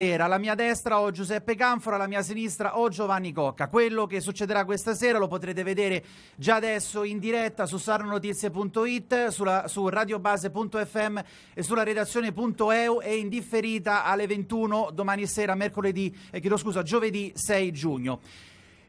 sera, alla mia destra ho Giuseppe Canfora, la mia sinistra ho Giovanni Cocca. Quello che succederà questa sera lo potrete vedere già adesso in diretta su sarnotizie.it, sulla, su radiobase.fm e sulla redazione.eu e in differita alle 21 domani sera, mercoledì, eh, chiedo scusa, giovedì 6 giugno.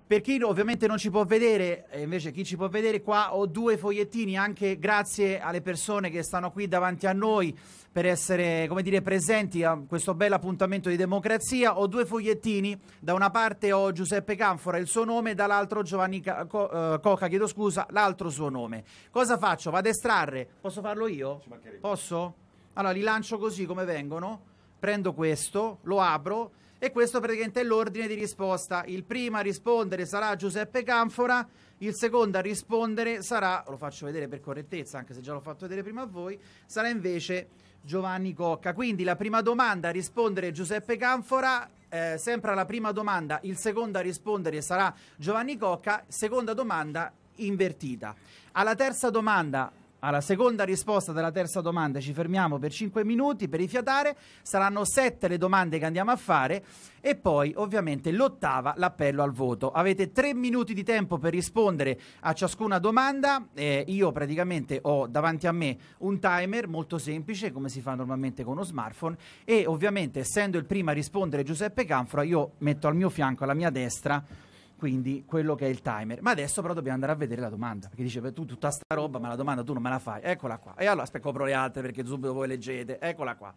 Per chi ovviamente non ci può vedere, invece chi ci può vedere qua ho due fogliettini anche grazie alle persone che stanno qui davanti a noi per essere come dire, presenti a questo bel appuntamento di democrazia. Ho due fogliettini, da una parte ho Giuseppe Canfora, il suo nome, dall'altro Giovanni Ca- Co- uh, Coca, chiedo scusa, l'altro suo nome. Cosa faccio? Vado a estrarre, posso farlo io? Posso? Allora li lancio così come vengono, prendo questo, lo apro e questo praticamente è l'ordine di risposta. Il primo a rispondere sarà Giuseppe Canfora, il secondo a rispondere sarà, lo faccio vedere per correttezza anche se già l'ho fatto vedere prima a voi, sarà invece... Giovanni Cocca. Quindi la prima domanda a rispondere Giuseppe Canfora, eh, sempre alla prima domanda il secondo a rispondere sarà Giovanni Cocca, seconda domanda invertita. Alla terza domanda alla seconda risposta della terza domanda ci fermiamo per 5 minuti per rifiatare, saranno 7 le domande che andiamo a fare e poi ovviamente l'ottava l'appello al voto. Avete 3 minuti di tempo per rispondere a ciascuna domanda, eh, io praticamente ho davanti a me un timer molto semplice come si fa normalmente con uno smartphone e ovviamente essendo il primo a rispondere Giuseppe Canfora io metto al mio fianco, alla mia destra, quindi quello che è il timer. Ma adesso però dobbiamo andare a vedere la domanda, perché dice tu tutta sta roba, ma la domanda tu non me la fai. Eccola qua. E allora aspetta, copro le altre perché subito voi leggete. Eccola qua.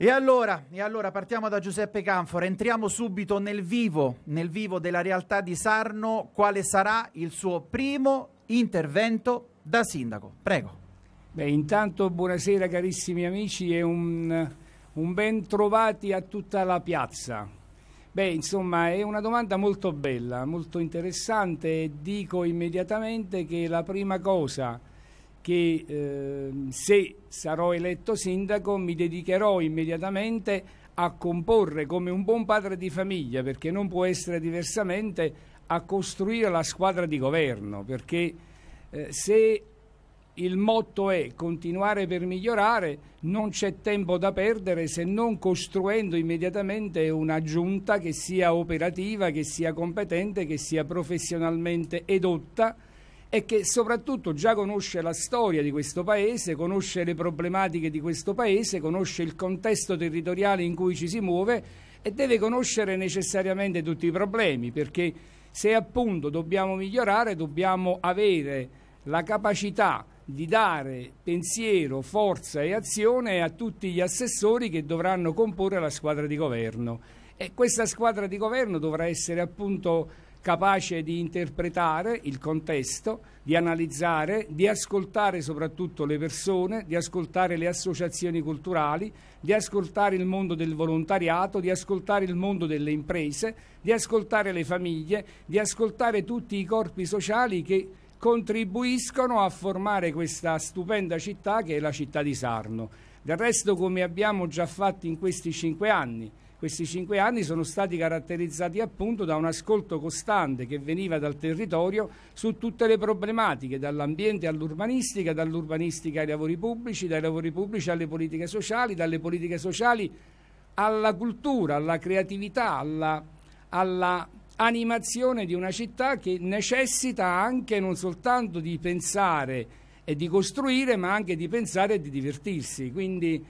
E allora, e allora partiamo da Giuseppe Canfora, entriamo subito nel vivo, nel vivo della realtà di Sarno, quale sarà il suo primo intervento da sindaco? Prego. Beh, intanto buonasera carissimi amici e un, un ben trovati a tutta la piazza Beh, insomma, è una domanda molto bella, molto interessante. Dico immediatamente che la prima cosa che eh, se sarò eletto sindaco mi dedicherò immediatamente a comporre come un buon padre di famiglia, perché non può essere diversamente, a costruire la squadra di governo, perché eh, se il motto è continuare per migliorare, non c'è tempo da perdere se non costruendo immediatamente una giunta che sia operativa, che sia competente, che sia professionalmente edotta e che soprattutto già conosce la storia di questo paese, conosce le problematiche di questo paese, conosce il contesto territoriale in cui ci si muove e deve conoscere necessariamente tutti i problemi perché se appunto dobbiamo migliorare dobbiamo avere la capacità di dare pensiero, forza e azione a tutti gli assessori che dovranno comporre la squadra di governo. E questa squadra di governo dovrà essere appunto capace di interpretare il contesto, di analizzare, di ascoltare soprattutto le persone, di ascoltare le associazioni culturali, di ascoltare il mondo del volontariato, di ascoltare il mondo delle imprese, di ascoltare le famiglie, di ascoltare tutti i corpi sociali che contribuiscono a formare questa stupenda città che è la città di Sarno. Del resto come abbiamo già fatto in questi cinque anni, questi cinque anni sono stati caratterizzati appunto da un ascolto costante che veniva dal territorio su tutte le problematiche, dall'ambiente all'urbanistica, dall'urbanistica ai lavori pubblici, dai lavori pubblici alle politiche sociali, dalle politiche sociali alla cultura, alla creatività, alla, alla animazione di una città che necessita anche non soltanto di pensare e di costruire, ma anche di pensare e di divertirsi. Quindi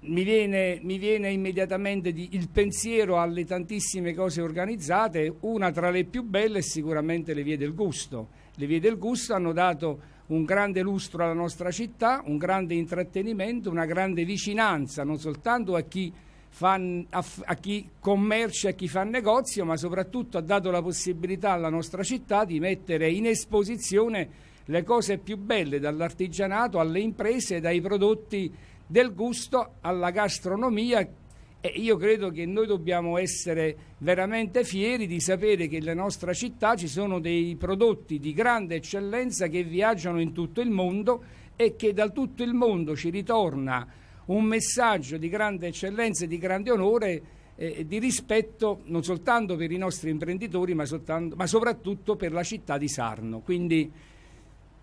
mi viene, mi viene immediatamente di, il pensiero alle tantissime cose organizzate, una tra le più belle è sicuramente le vie del gusto. Le vie del gusto hanno dato un grande lustro alla nostra città, un grande intrattenimento, una grande vicinanza non soltanto a chi fan, a, a, chi commercia e a chi fa negozio, ma soprattutto ha dato la possibilità alla nostra città di mettere in esposizione le cose più belle, dall'artigianato alle imprese, dai prodotti del gusto alla gastronomia. E io credo che noi dobbiamo essere veramente fieri di sapere che nella nostra città ci sono dei prodotti di grande eccellenza che viaggiano in tutto il mondo e che da tutto il mondo ci ritorna un messaggio di grande eccellenza e di grande onore eh, di rispetto non soltanto per i nostri imprenditori ma, soltanto, ma soprattutto per la città di Sarno. Quindi...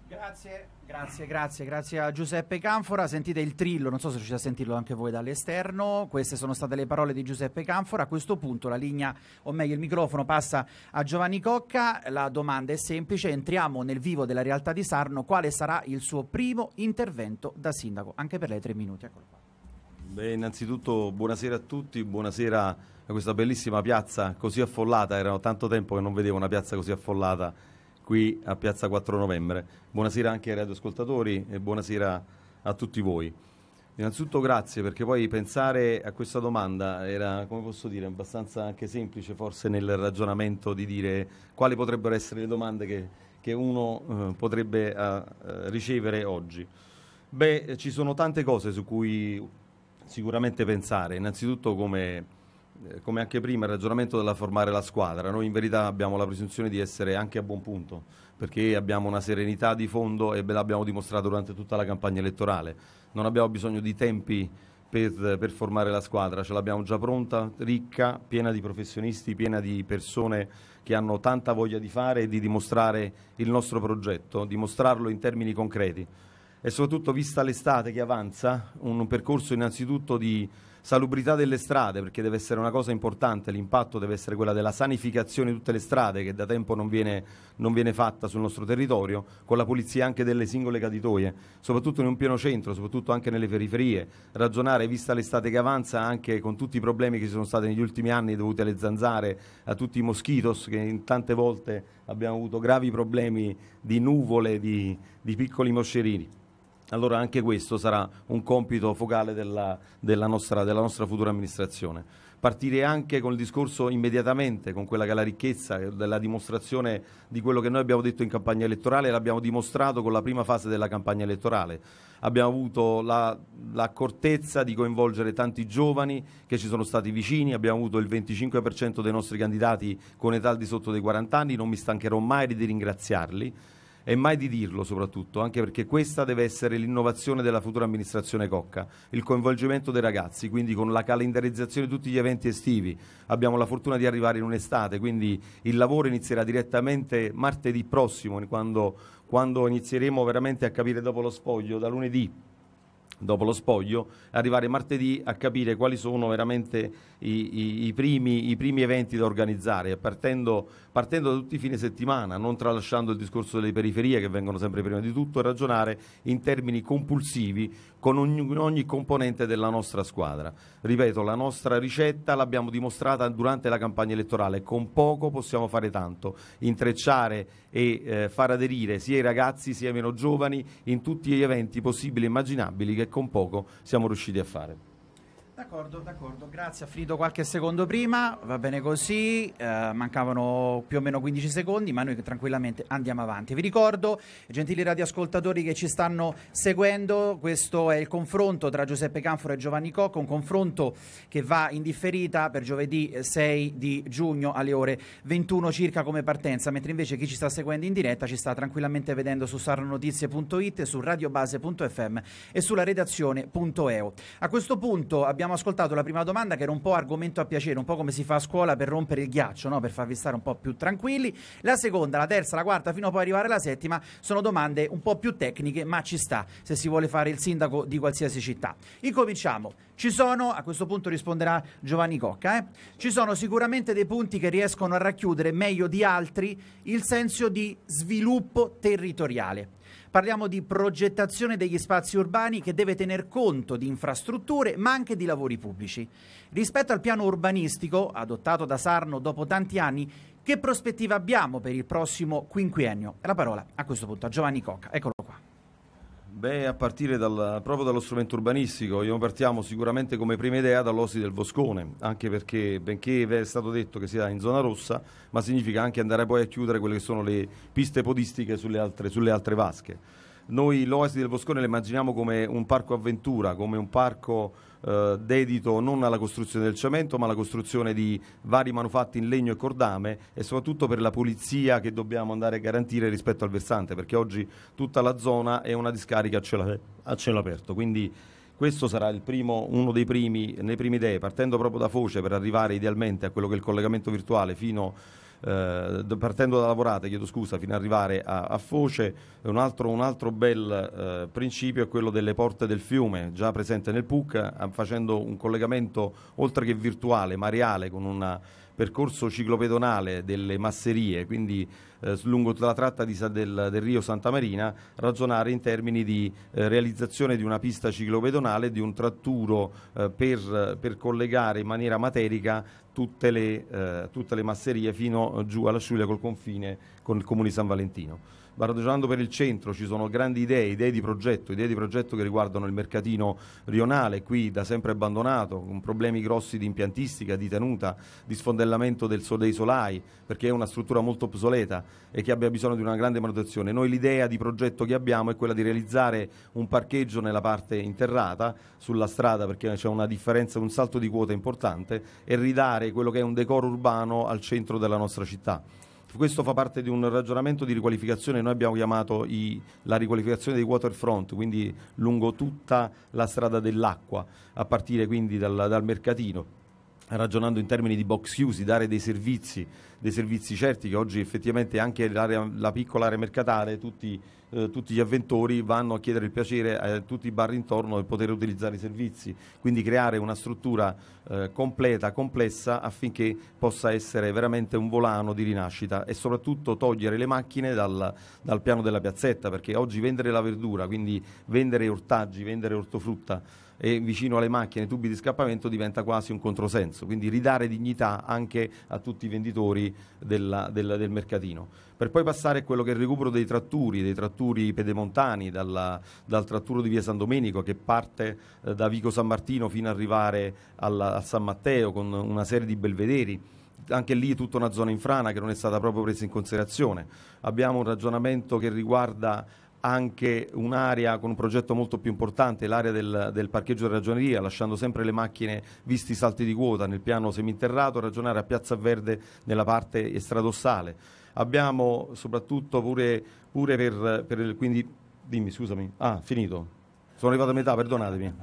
Grazie. Grazie, grazie, grazie a Giuseppe Canfora. Sentite il trillo, non so se riuscite a sentirlo anche voi dall'esterno. Queste sono state le parole di Giuseppe Canfora. A questo punto la linea, o meglio il microfono, passa a Giovanni Cocca. La domanda è semplice, entriamo nel vivo della realtà di Sarno. Quale sarà il suo primo intervento da sindaco? Anche per lei tre minuti, eccolo qua. Beh, innanzitutto buonasera a tutti, buonasera a questa bellissima piazza così affollata. Era tanto tempo che non vedevo una piazza così affollata qui a Piazza 4 Novembre. Buonasera anche ai radioascoltatori e buonasera a tutti voi. Innanzitutto grazie perché poi pensare a questa domanda era, come posso dire, abbastanza anche semplice forse nel ragionamento di dire quali potrebbero essere le domande che, che uno eh, potrebbe eh, ricevere oggi. Beh, ci sono tante cose su cui sicuramente pensare, innanzitutto come eh, come anche prima, il ragionamento della formare la squadra. Noi in verità abbiamo la presunzione di essere anche a buon punto, perché abbiamo una serenità di fondo e l'abbiamo dimostrato durante tutta la campagna elettorale. Non abbiamo bisogno di tempi per, per formare la squadra, ce l'abbiamo già pronta, ricca, piena di professionisti, piena di persone che hanno tanta voglia di fare e di dimostrare il nostro progetto, dimostrarlo in termini concreti. E soprattutto, vista l'estate che avanza, un percorso innanzitutto di salubrità delle strade, perché deve essere una cosa importante, l'impatto deve essere quella della sanificazione di tutte le strade che da tempo non viene, non viene fatta sul nostro territorio, con la pulizia anche delle singole caditoie, soprattutto in un pieno centro, soprattutto anche nelle periferie, ragionare vista l'estate che avanza anche con tutti i problemi che ci sono stati negli ultimi anni dovuti alle zanzare, a tutti i moschitos che in tante volte abbiamo avuto gravi problemi di nuvole, di, di piccoli moscerini allora anche questo sarà un compito focale della, della, nostra, della nostra futura amministrazione partire anche con il discorso immediatamente, con quella che è la ricchezza, eh, la dimostrazione di quello che noi abbiamo detto in campagna elettorale, l'abbiamo dimostrato con la prima fase della campagna elettorale. Abbiamo avuto l'accortezza la di coinvolgere tanti giovani che ci sono stati vicini, abbiamo avuto il 25% dei nostri candidati con età al di sotto dei 40 anni, non mi stancherò mai di ringraziarli e mai di dirlo soprattutto, anche perché questa deve essere l'innovazione della futura amministrazione Cocca, il coinvolgimento dei ragazzi, quindi con la calendarizzazione di tutti gli eventi estivi. Abbiamo la fortuna di arrivare in un'estate, quindi il lavoro inizierà direttamente martedì prossimo, quando, quando inizieremo veramente a capire dopo lo spoglio, da lunedì dopo lo spoglio, arrivare martedì a capire quali sono veramente i, i, i, primi, i primi, eventi da organizzare, partendo, partendo, da tutti i fine settimana, non tralasciando il discorso delle periferie che vengono sempre prima di tutto, e ragionare in termini compulsivi con ogni, ogni, componente della nostra squadra. Ripeto, la nostra ricetta l'abbiamo dimostrata durante la campagna elettorale, con poco possiamo fare tanto, intrecciare e eh, far aderire sia i ragazzi sia i meno giovani in tutti gli eventi possibili e immaginabili che con poco siamo riusciti a fare. D'accordo, d'accordo, grazie. Ha finito qualche secondo prima, va bene così, eh, mancavano più o meno 15 secondi, ma noi tranquillamente andiamo avanti. Vi ricordo, gentili radioascoltatori che ci stanno seguendo, questo è il confronto tra Giuseppe Canforo e Giovanni Cocco, un confronto che va in differita per giovedì 6 eh, di giugno alle ore 21 circa come partenza, mentre invece chi ci sta seguendo in diretta ci sta tranquillamente vedendo su sarnotizie.it, su radiobase.fm e sulla redazione.eu. A questo punto abbiamo abbiamo ascoltato la prima domanda che era un po' argomento a piacere, un po' come si fa a scuola per rompere il ghiaccio, no? per farvi stare un po' più tranquilli. La seconda, la terza, la quarta, fino a poi arrivare alla settima, sono domande un po' più tecniche, ma ci sta se si vuole fare il sindaco di qualsiasi città. Incominciamo. Ci sono, a questo punto risponderà Giovanni Cocca, eh? ci sono sicuramente dei punti che riescono a racchiudere meglio di altri il senso di sviluppo territoriale. Parliamo di progettazione degli spazi urbani che deve tener conto di infrastrutture ma anche di lavori pubblici. Rispetto al piano urbanistico adottato da Sarno dopo tanti anni, che prospettiva abbiamo per il prossimo quinquennio? La parola a questo punto a Giovanni Cocca. Eccolo qua. Beh, a partire dal, proprio dallo strumento urbanistico, noi partiamo sicuramente come prima idea dall'osi del Voscone, anche perché benché è stato detto che sia in zona rossa, ma significa anche andare poi a chiudere quelle che sono le piste podistiche sulle altre, sulle altre vasche. Noi l'oasi del Voscone la immaginiamo come un parco avventura, come un parco eh, dedito non alla costruzione del cemento ma alla costruzione di vari manufatti in legno e cordame e soprattutto per la pulizia che dobbiamo andare a garantire rispetto al versante perché oggi tutta la zona è una discarica a cielo, a cielo aperto. Quindi questo sarà primo, uno dei primi, primi idee, partendo proprio da Foce per arrivare idealmente a quello che è il collegamento virtuale fino a eh, partendo da Lavorate, chiedo scusa, fino ad arrivare a, a Foce. Un altro, un altro bel eh, principio è quello delle porte del fiume, già presente nel PUC, facendo un collegamento oltre che virtuale ma reale con un percorso ciclopedonale delle masserie, quindi eh, lungo la tratta di, del, del, Rio Santa Marina ragionare in termini di eh, realizzazione di una pista ciclopedonale, di un tratturo eh, per, per, collegare in maniera materica tutte le, eh, tutte le masserie fino eh, giù alla Sciuglia col confine con il comune di San Valentino. Bardogiando per il centro ci sono grandi idee, idee di progetto, idee di progetto che riguardano il mercatino rionale, qui da sempre abbandonato, con problemi grossi di impiantistica, di tenuta, di sfondellamento del, dei solai, perché è una struttura molto obsoleta e che abbia bisogno di una grande manutenzione. Noi l'idea di progetto che abbiamo è quella di realizzare un parcheggio nella parte interrata, sulla strada, perché c'è una differenza, un salto di quota importante, e ridare quello che è un decoro urbano al centro della nostra città questo fa parte di un ragionamento di riqualificazione, noi abbiamo chiamato i, la riqualificazione dei waterfront, quindi lungo tutta la strada dell'acqua, a partire quindi dal, dal mercatino ragionando in termini di box chiusi, dare dei servizi, dei servizi certi che oggi effettivamente anche la piccola area mercatale, tutti, eh, tutti, gli avventori vanno a chiedere il piacere a tutti i bar intorno per poter utilizzare i servizi, quindi creare una struttura eh, completa, complessa affinché possa essere veramente un volano di rinascita e soprattutto togliere le macchine dal, dal piano della piazzetta perché oggi vendere la verdura, quindi vendere ortaggi, vendere ortofrutta, e vicino alle macchine, tubi di scappamento diventa quasi un controsenso, quindi ridare dignità anche a tutti i venditori della, della, del mercatino. Per poi passare a quello che è il recupero dei tratturi, dei tratturi pedemontani, dalla, dal tratturo di via San Domenico che parte eh, da Vico San Martino fino ad arrivare alla, a San Matteo con una serie di belvederi anche lì tutta una zona infrana che non è stata proprio presa in considerazione. Abbiamo un ragionamento che riguarda anche un'area con un progetto molto più importante, l'area del, del, parcheggio della ragioneria, lasciando sempre le macchine visti i salti di quota nel piano seminterrato, ragionare a Piazza Verde nella parte estradossale. Abbiamo soprattutto pure, pure per, per, quindi dimmi scusami, ah finito, sono arrivato a metà, perdonatemi.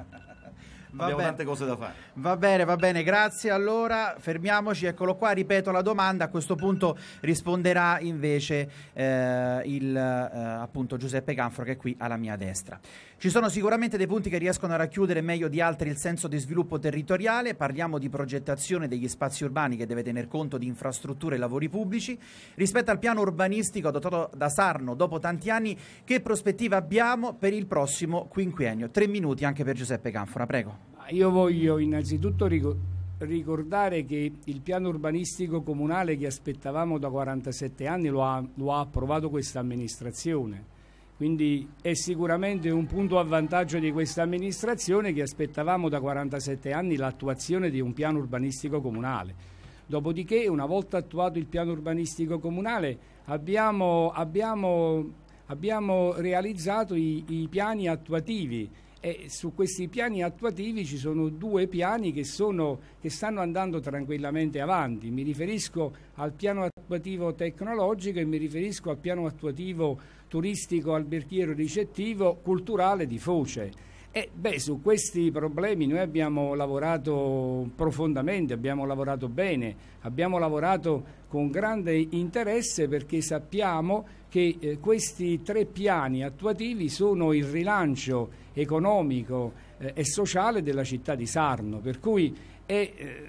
Va abbiamo bene. tante cose da fare. Va bene, va bene, grazie. Allora fermiamoci, eccolo qua, ripeto la domanda, a questo punto risponderà invece eh, il, eh, appunto Giuseppe Canfro che è qui alla mia destra. Ci sono sicuramente dei punti che riescono a racchiudere meglio di altri il senso di sviluppo territoriale, parliamo di progettazione degli spazi urbani che deve tener conto di infrastrutture e lavori pubblici, rispetto al piano urbanistico adottato da Sarno dopo tanti anni, che prospettiva abbiamo per il prossimo quinquennio? Tre minuti anche per Giuseppe Canfora, prego. Io voglio innanzitutto ricordare che il piano urbanistico comunale che aspettavamo da 47 anni lo ha, lo ha approvato questa amministrazione quindi è sicuramente un punto a vantaggio di questa amministrazione che aspettavamo da 47 anni l'attuazione di un piano urbanistico comunale. Dopodiché, una volta attuato il piano urbanistico comunale, abbiamo, abbiamo, abbiamo realizzato i, i piani attuativi e su questi piani attuativi ci sono due piani che, sono, che stanno andando tranquillamente avanti. Mi riferisco al piano attuativo tecnologico e mi riferisco al piano attuativo turistico, alberghiero, ricettivo, culturale di Foce. Eh, beh, su questi problemi noi abbiamo lavorato profondamente, abbiamo lavorato bene, abbiamo lavorato con grande interesse perché sappiamo che eh, questi tre piani attuativi sono il rilancio economico eh, e sociale della città di Sarno, per cui è eh,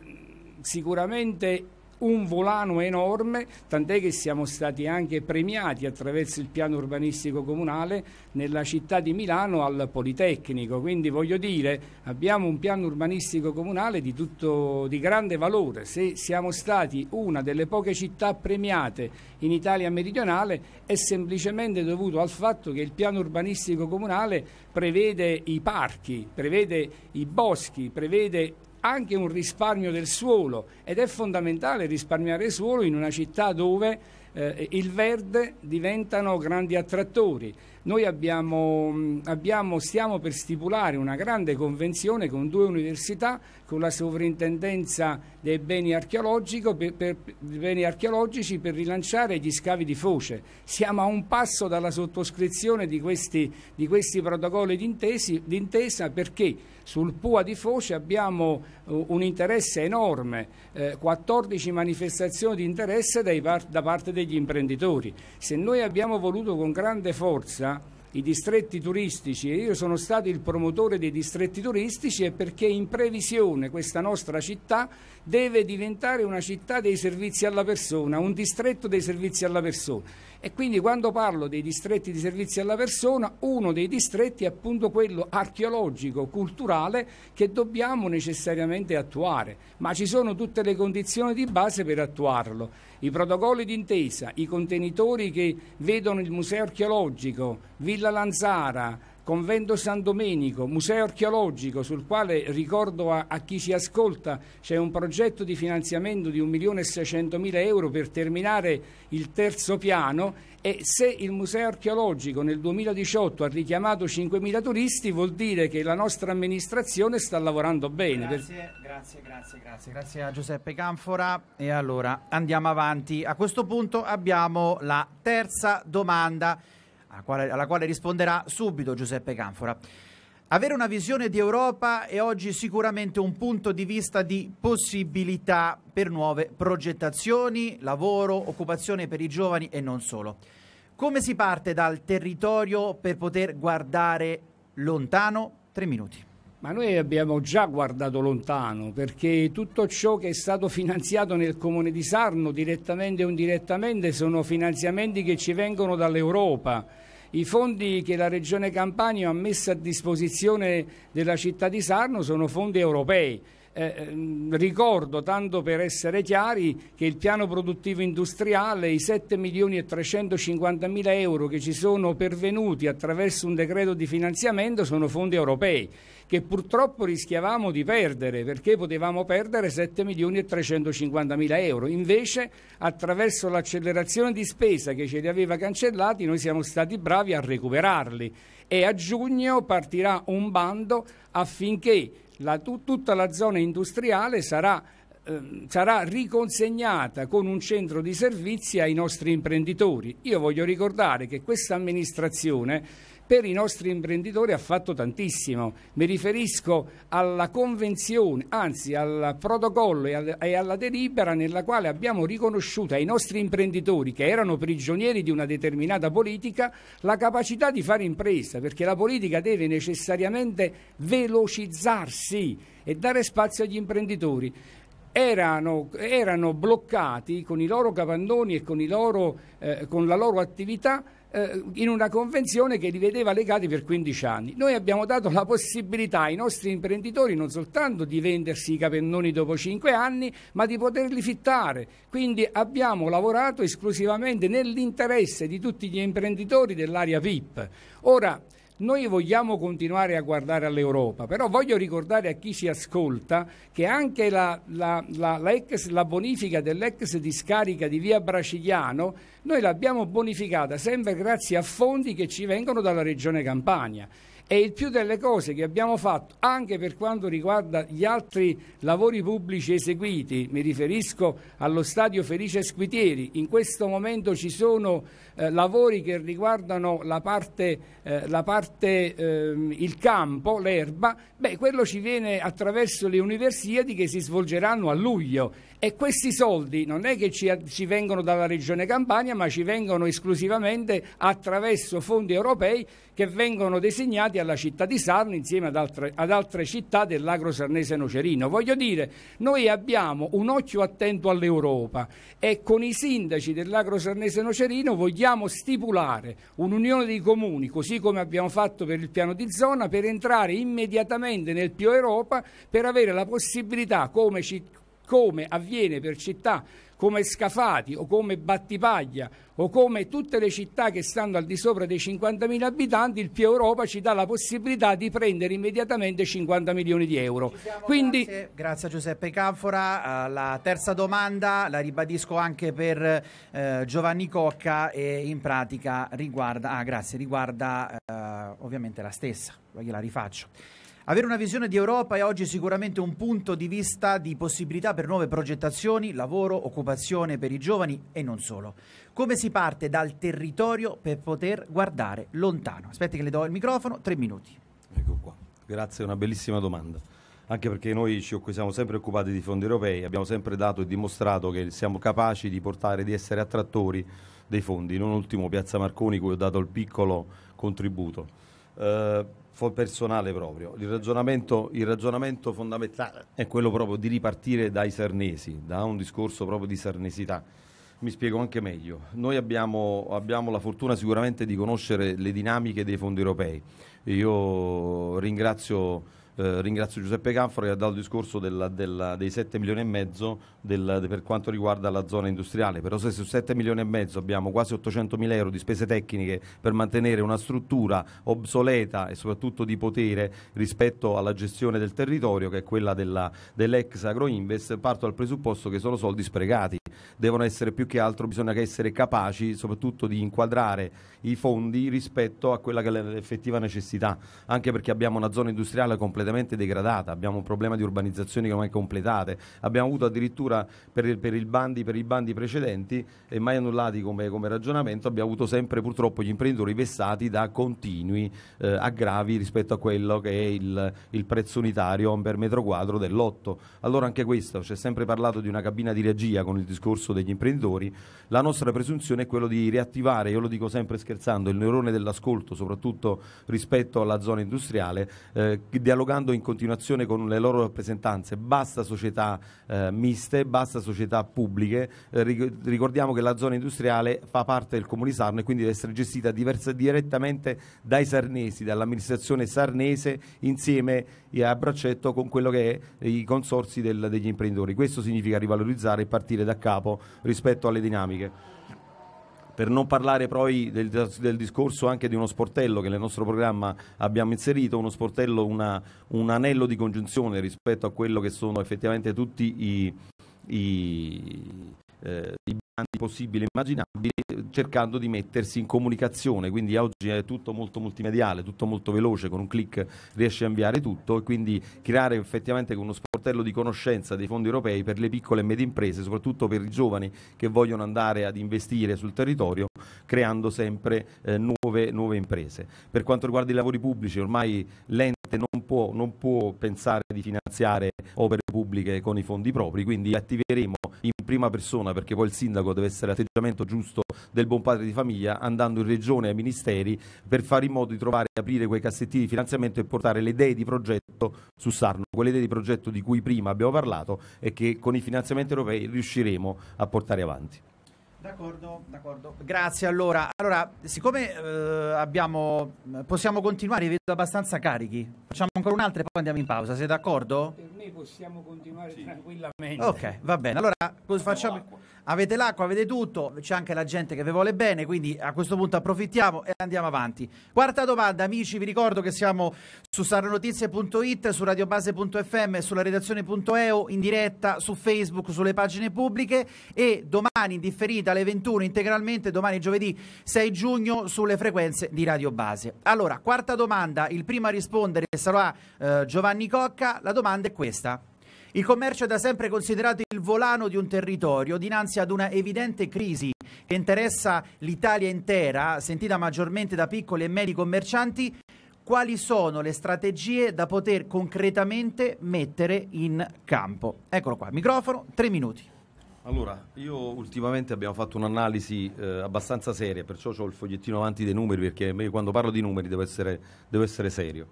sicuramente un volano enorme, tant'è che siamo stati anche premiati attraverso il piano urbanistico comunale nella città di Milano al Politecnico, quindi voglio dire abbiamo un piano urbanistico comunale di, tutto, di grande valore, se siamo stati una delle poche città premiate in Italia meridionale è semplicemente dovuto al fatto che il piano urbanistico comunale prevede i parchi, prevede i boschi, prevede anche un risparmio del suolo ed è fondamentale risparmiare suolo in una città dove eh, il verde diventano grandi attrattori. Noi abbiamo, mm, abbiamo, stiamo per stipulare una grande convenzione con due università, con la sovrintendenza dei beni, per, per, beni archeologici per rilanciare gli scavi di foce. Siamo a un passo dalla sottoscrizione di questi, di questi protocolli d'intesa perché sul PUA di Foce abbiamo uh, un interesse enorme, eh, 14 manifestazioni di interesse par da parte degli imprenditori. Se noi abbiamo voluto con grande forza i distretti turistici e io sono stato il promotore dei distretti turistici è perché in previsione questa nostra città deve diventare una città dei servizi alla persona, un distretto dei servizi alla persona e quindi quando parlo dei distretti di servizi alla persona, uno dei distretti è appunto quello archeologico, culturale, che dobbiamo necessariamente attuare, ma ci sono tutte le condizioni di base per attuarlo. I protocolli d'intesa, i contenitori che vedono il museo archeologico, Villa Lanzara, Convento San Domenico, museo archeologico sul quale ricordo a, a chi ci ascolta c'è un progetto di finanziamento di 1.600.000 euro per terminare il terzo piano e se il museo archeologico nel 2018 ha richiamato 5.000 turisti vuol dire che la nostra amministrazione sta lavorando bene. Grazie, per... grazie, grazie, grazie, grazie a Giuseppe Canfora e allora andiamo avanti. A questo punto abbiamo la terza domanda alla quale, risponderà subito Giuseppe Canfora. Avere una visione di Europa è oggi sicuramente un punto di vista di possibilità per nuove progettazioni, lavoro, occupazione per i giovani e non solo. Come si parte dal territorio per poter guardare lontano? Tre minuti. Ma noi abbiamo già guardato lontano perché tutto ciò che è stato finanziato nel comune di Sarno direttamente o indirettamente sono finanziamenti che ci vengono dall'Europa i fondi che la Regione Campania ha messo a disposizione della città di Sarno sono fondi europei eh, ehm, ricordo, tanto per essere chiari, che il piano produttivo industriale, i 7 milioni e 350 mila euro che ci sono pervenuti attraverso un decreto di finanziamento sono fondi europei che purtroppo rischiavamo di perdere perché potevamo perdere 7 milioni e 350 mila euro. Invece attraverso l'accelerazione di spesa che ce li aveva cancellati noi siamo stati bravi a recuperarli e a giugno partirà un bando affinché la, tu, tutta la zona industriale sarà, eh, sarà riconsegnata con un centro di servizi ai nostri imprenditori. Io voglio ricordare che questa amministrazione per i nostri imprenditori ha fatto tantissimo. Mi riferisco alla convenzione, anzi al protocollo e, alla delibera nella quale abbiamo riconosciuto ai nostri imprenditori che erano prigionieri di una determinata politica la capacità di fare impresa, perché la politica deve necessariamente velocizzarsi e dare spazio agli imprenditori. Erano, erano bloccati con i loro capannoni e con, loro, eh, con la loro attività eh, in una convenzione che li vedeva legati per 15 anni. Noi abbiamo dato la possibilità ai nostri imprenditori non soltanto di vendersi i capennoni dopo 5 anni, ma di poterli fittare. Quindi abbiamo lavorato esclusivamente nell'interesse di tutti gli imprenditori dell'area VIP. Ora, noi vogliamo continuare a guardare all'Europa, però voglio ricordare a chi ci ascolta che anche la, la, la, la ex, bonifica dell'ex discarica di via Braciliano noi l'abbiamo bonificata sempre grazie a fondi che ci vengono dalla regione Campania. E il più delle cose che abbiamo fatto, anche per quanto riguarda gli altri lavori pubblici eseguiti, mi riferisco allo stadio Felice Squitieri, in questo momento ci sono eh, lavori che riguardano la parte, eh, la parte ehm, il campo, l'erba, beh, quello ci viene attraverso le universiadi che si svolgeranno a luglio e questi soldi non è che ci, ci, vengono dalla regione Campania ma ci vengono esclusivamente attraverso fondi europei che vengono designati alla città di Sarno insieme ad altre, ad altre città dell'agro sarnese nocerino. Voglio dire, noi abbiamo un occhio attento all'Europa e con i sindaci dell'agro sarnese nocerino vogliamo stipulare un'unione dei comuni così come abbiamo fatto per il piano di zona per entrare immediatamente nel più Europa per avere la possibilità come città come avviene per città come Scafati o come Battipaglia o come tutte le città che stanno al di sopra dei 50.000 abitanti, il Pio Europa ci dà la possibilità di prendere immediatamente 50 milioni di euro. Siamo, Quindi... grazie, grazie Giuseppe Canfora. Uh, la terza domanda la ribadisco anche per uh, Giovanni Cocca e in pratica riguarda, ah, grazie, riguarda uh, ovviamente la stessa, gliela rifaccio. Avere una visione di Europa è oggi sicuramente un punto di vista di possibilità per nuove progettazioni, lavoro, occupazione per i giovani e non solo. Come si parte dal territorio per poter guardare lontano? Aspetti che le do il microfono, tre minuti. Ecco qua, grazie, una bellissima domanda. Anche perché noi ci siamo sempre occupati di fondi europei, abbiamo sempre dato e dimostrato che siamo capaci di portare, di essere attrattori dei fondi. Non ultimo Piazza Marconi, cui ho dato il piccolo contributo. Uh, personale proprio. Il ragionamento, il ragionamento, fondamentale è quello proprio di ripartire dai sarnesi, da un discorso proprio di sarnesità. Mi spiego anche meglio. Noi abbiamo, abbiamo la fortuna sicuramente di conoscere le dinamiche dei fondi europei. Io ringrazio eh, ringrazio Giuseppe Canfora che ha dato il discorso della, della, dei 7 milioni e mezzo del, de, per quanto riguarda la zona industriale, però se su 7 milioni e mezzo abbiamo quasi 800 mila euro di spese tecniche per mantenere una struttura obsoleta e soprattutto di potere rispetto alla gestione del territorio che è quella della, dell'ex Agroinvest, parto dal presupposto che sono soldi sprecati, devono essere più che altro, bisogna che essere capaci soprattutto di inquadrare i fondi rispetto a quella che è l'effettiva necessità, anche perché abbiamo una zona industriale completamente completamente degradata, abbiamo un problema di urbanizzazioni che non è completate, abbiamo avuto addirittura per, il, per, il bandi, per i bandi precedenti e mai annullati come, come, ragionamento, abbiamo avuto sempre purtroppo gli imprenditori vessati da continui eh, aggravi rispetto a quello che è il, il prezzo unitario per metro quadro del lotto. Allora anche questo, c'è sempre parlato di una cabina di regia con il discorso degli imprenditori, la nostra presunzione è quella di riattivare, io lo dico sempre scherzando, il neurone dell'ascolto, soprattutto rispetto alla zona industriale, eh, dialogando lavorando in continuazione con le loro rappresentanze, basta società eh, miste, basta società pubbliche, eh, ricordiamo che la zona industriale fa parte del Comune di Sarno e quindi deve essere gestita diversa, direttamente dai sarnesi, dall'amministrazione sarnese insieme eh, a braccetto con quello che è i consorsi del, degli imprenditori. Questo significa rivalorizzare e partire da capo rispetto alle dinamiche per non parlare poi del, del, discorso anche di uno sportello che nel nostro programma abbiamo inserito, uno sportello, una, un anello di congiunzione rispetto a quello che sono effettivamente tutti i, i eh, i bandi possibili e immaginabili eh, cercando di mettersi in comunicazione, quindi oggi è tutto molto multimediale, tutto molto veloce, con un clic riesce a inviare tutto e quindi creare effettivamente uno sportello di conoscenza dei fondi europei per le piccole e medie imprese, soprattutto per i giovani che vogliono andare ad investire sul territorio creando sempre eh, nuove, nuove imprese. Per quanto riguarda i lavori pubblici, ormai l'ente non può, non può pensare di finanziare opere pubbliche con i fondi propri, quindi attiveremo in prima persona, perché poi il sindaco deve essere l'atteggiamento giusto del buon padre di famiglia, andando in regione ai ministeri per fare in modo di trovare e aprire quei cassettini di finanziamento e portare le idee di progetto su Sarno, quelle idee di progetto di cui prima abbiamo parlato e che con i finanziamenti europei riusciremo a portare avanti. D'accordo, d'accordo. Grazie. Allora, allora siccome eh, abbiamo, possiamo continuare, vi vedo abbastanza carichi. Facciamo ancora un'altra e poi andiamo in pausa, sei d'accordo? Per me possiamo continuare sì. tranquillamente. Ok, va bene. Allora, facciamo... l'acqua. avete l'acqua, avete tutto, c'è anche la gente che vi vuole bene, quindi a questo punto approfittiamo e andiamo avanti. Quarta domanda, amici, vi ricordo che siamo su sarnotizie.it, su radiobase.fm, sulla redazione.eu, in diretta, su Facebook, sulle pagine pubbliche e domani in differita alle 21 integralmente, domani giovedì 6 giugno sulle frequenze di Radio Base. Allora, quarta domanda, il primo a rispondere è sarà eh, Giovanni Cocca, la domanda è questa. Il commercio è da sempre considerato il volano di un territorio dinanzi ad una evidente crisi che interessa l'Italia intera, sentita maggiormente da piccoli e medi commercianti. Quali sono le strategie da poter concretamente mettere in campo? Eccolo qua, microfono, tre minuti. Allora, io ultimamente abbiamo fatto un'analisi eh, abbastanza seria, perciò ho il fogliettino avanti dei numeri, perché quando parlo di numeri devo essere, devo essere serio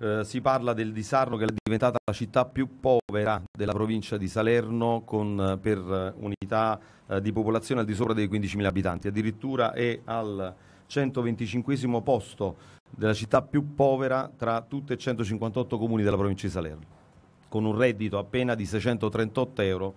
eh, si parla del di che è diventata la città più povera della provincia di Salerno con, eh, per eh, unità eh, di popolazione al di sopra dei 15.000 abitanti, addirittura è al 125 posto della città più povera tra tutti e 158 comuni della provincia di Salerno, con un reddito appena di 638 euro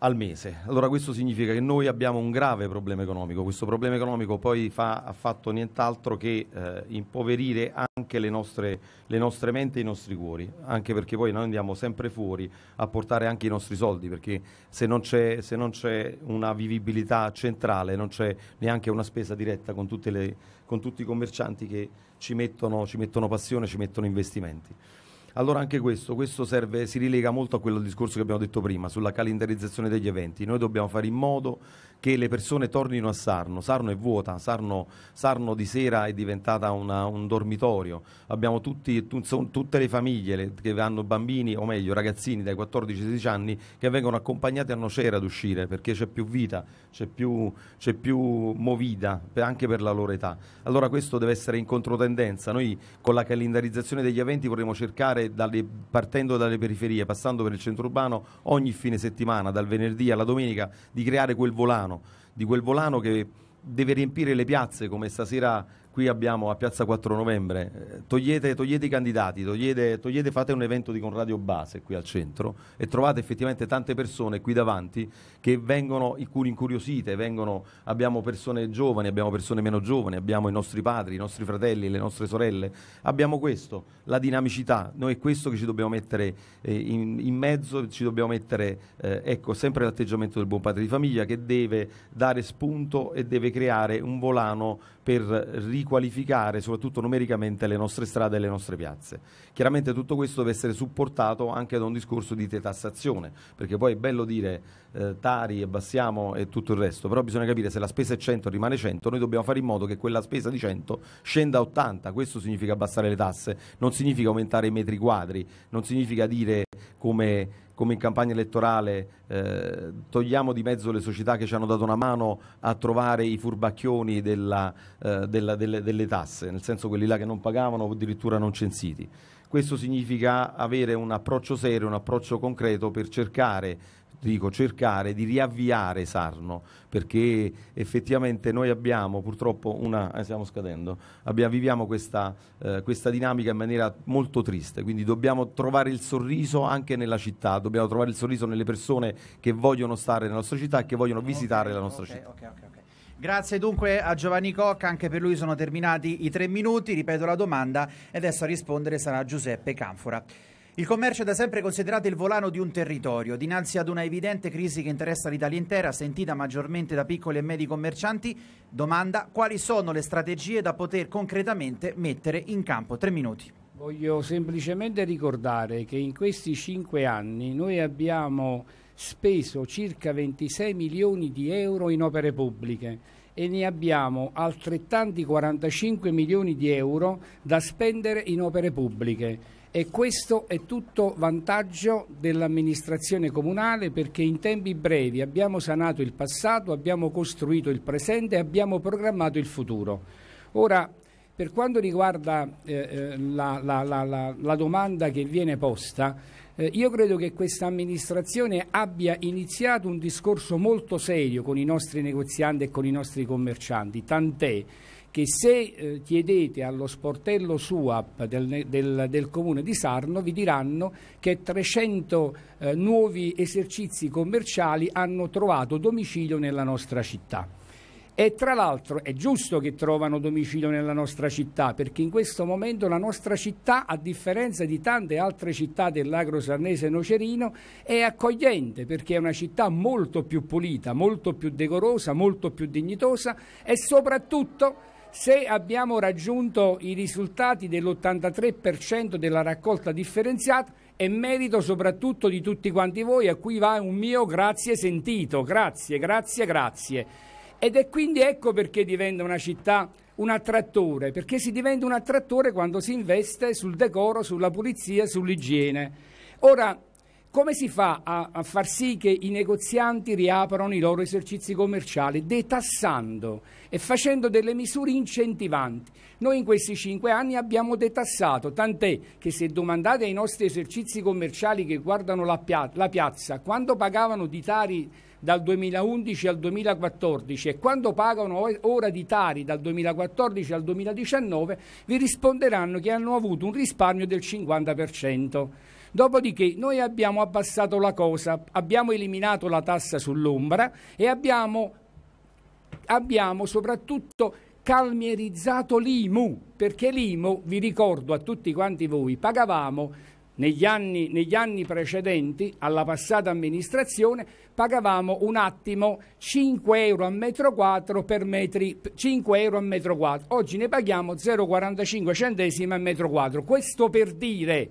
al mese. Allora questo significa che noi abbiamo un grave problema economico, questo problema economico poi fa, ha fatto nient'altro che eh, impoverire anche le nostre, le nostre menti e i nostri cuori, anche perché poi noi andiamo sempre fuori a portare anche i nostri soldi, perché se non c'è, se non c'è una vivibilità centrale non c'è neanche una spesa diretta con, le, con tutti i commercianti che ci mettono, ci mettono passione, ci mettono investimenti. Allora anche questo, questo serve, si rilega molto a quello discorso che abbiamo detto prima sulla calendarizzazione degli eventi. Noi dobbiamo fare in modo che le persone tornino a Sarno. Sarno è vuota, Sarno, Sarno di sera è diventata una, un dormitorio. Abbiamo tutti, tu, tutte le famiglie le, che hanno bambini, o meglio ragazzini dai 14 ai 16 anni, che vengono accompagnati a Nocera ad uscire perché c'è più vita, c'è più, più, movida anche per la loro età. Allora questo deve essere in controtendenza. Noi con la calendarizzazione degli eventi vorremmo cercare, dalle, partendo dalle periferie, passando per il centro urbano, ogni fine settimana, dal venerdì alla domenica, di creare quel volano volano, di quel volano che deve riempire le piazze come stasera qui abbiamo a Piazza 4 Novembre, eh, togliete, togliete i candidati, togliete, togliete, fate un evento di Conradio Base qui al centro e trovate effettivamente tante persone qui davanti che vengono incuriosite, vengono, abbiamo persone giovani, abbiamo persone meno giovani, abbiamo i nostri padri, i nostri fratelli, le nostre sorelle, abbiamo questo, la dinamicità, noi è questo che ci dobbiamo mettere eh, in, in, mezzo, ci dobbiamo mettere, eh, ecco, sempre l'atteggiamento del buon padre di famiglia che deve dare spunto e deve creare un volano per riqualificare soprattutto numericamente le nostre strade e le nostre piazze. Chiaramente tutto questo deve essere supportato anche da un discorso di detassazione, perché poi è bello dire eh, tari, abbassiamo e tutto il resto, però bisogna capire se la spesa è 100 rimane 100, noi dobbiamo fare in modo che quella spesa di 100 scenda a 80, questo significa abbassare le tasse, non significa aumentare i metri quadri, non significa dire come come in campagna elettorale eh, togliamo di mezzo le società che ci hanno dato una mano a trovare i furbacchioni della, eh, della, delle, delle, tasse, nel senso quelli là che non pagavano o addirittura non censiti. Questo significa avere un approccio serio, un approccio concreto per cercare dico, cercare di riavviare Sarno, perché effettivamente noi abbiamo purtroppo una, eh, stiamo scadendo, abbiamo, viviamo questa, eh, questa, dinamica in maniera molto triste, quindi dobbiamo trovare il sorriso anche nella città, dobbiamo trovare il sorriso nelle persone che vogliono stare nella nostra città e che vogliono visitare la nostra okay, città. Okay, Grazie dunque a Giovanni Cocca, anche per lui sono terminati i tre minuti, ripeto la domanda e adesso a rispondere sarà Giuseppe Canfora. Il commercio è da sempre considerato il volano di un territorio. Dinanzi ad una evidente crisi che interessa l'Italia intera, sentita maggiormente da piccoli e medi commercianti, domanda quali sono le strategie da poter concretamente mettere in campo. Tre minuti. Voglio semplicemente ricordare che in questi cinque anni noi abbiamo speso circa 26 milioni di euro in opere pubbliche e ne abbiamo altrettanti 45 milioni di euro da spendere in opere pubbliche e questo è tutto vantaggio dell'amministrazione comunale perché in tempi brevi abbiamo sanato il passato, abbiamo costruito il presente e abbiamo programmato il futuro. Ora, per quanto riguarda eh, eh la, la, la, la, domanda che viene posta, eh, io credo che questa amministrazione abbia iniziato un discorso molto serio con i nostri negozianti e con i nostri commercianti, tant'è che se eh, chiedete allo sportello SUAP del, del, del, comune di Sarno vi diranno che 300 eh, nuovi esercizi commerciali hanno trovato domicilio nella nostra città. E tra l'altro è giusto che trovano domicilio nella nostra città, perché in questo momento la nostra città, a differenza di tante altre città dell'agro sarnese nocerino, è accogliente perché è una città molto più pulita, molto più decorosa, molto più dignitosa e soprattutto se abbiamo raggiunto i risultati dell'83% della raccolta differenziata, è merito soprattutto di tutti quanti voi, a cui va un mio grazie sentito, grazie, grazie, grazie. Ed è quindi ecco perché diventa una città un attrattore, perché si diventa un attrattore quando si investe sul decoro, sulla pulizia, sull'igiene. Ora, come si fa a, a, far sì che i negozianti riaprano i loro esercizi commerciali? Detassando e facendo delle misure incentivanti. Noi in questi cinque anni abbiamo detassato, tant'è che se domandate ai nostri esercizi commerciali che guardano la, pia la piazza quando pagavano di tari dal 2011 al 2014 e quando pagano ora di tari dal 2014 al 2019, vi risponderanno che hanno avuto un risparmio del 50%. Dopodiché noi abbiamo abbassato la cosa, abbiamo eliminato la tassa sull'ombra e abbiamo, abbiamo soprattutto calmierizzato l'IMU, perché l'IMU, vi ricordo a tutti quanti voi, pagavamo negli anni, negli anni, precedenti alla passata amministrazione pagavamo un attimo 5 euro a metro quadro per metri 5 euro a metro quadro oggi ne paghiamo 0,45 centesimi a metro quadro questo per dire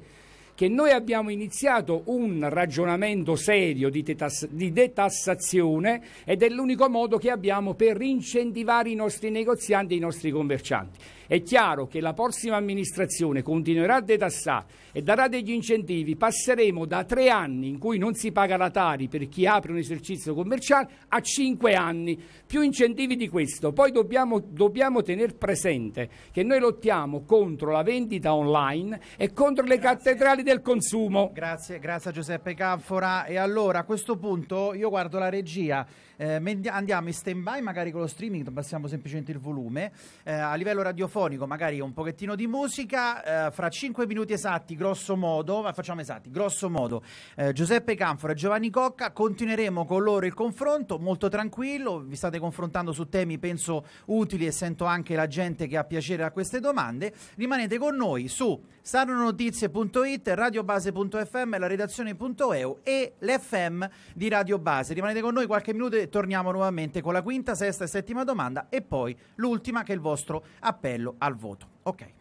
che noi abbiamo iniziato un ragionamento serio di, detass di detassazione ed è l'unico modo che abbiamo per incentivare i nostri negozianti e i nostri commercianti. È chiaro che la prossima amministrazione continuerà a detassare e darà degli incentivi. Passeremo da tre anni in cui non si paga la Tari per chi apre un esercizio commerciale a cinque anni. Più incentivi di questo. Poi dobbiamo, dobbiamo tenere presente che noi lottiamo contro la vendita online e contro le cattedrali del consumo. Grazie, grazie a Giuseppe Canfora. E allora a questo punto io guardo la regia eh, andiamo in stand by magari con lo streaming, abbassiamo semplicemente il volume, eh, a livello radiofonico magari un pochettino di musica, eh, fra 5 minuti esatti grosso modo, ma facciamo esatti, grosso modo, eh, Giuseppe Canfora e Giovanni Cocca, continueremo con loro il confronto, molto tranquillo, vi state confrontando su temi penso utili e sento anche la gente che ha piacere a queste domande, rimanete con noi su sanonotizie.it, radiobase.fm, la redazione.eu e l'FM di Radio Base, rimanete con noi qualche minuto torniamo nuovamente con la quinta, sesta e settima domanda e poi l'ultima che è il vostro appello al voto. Ok.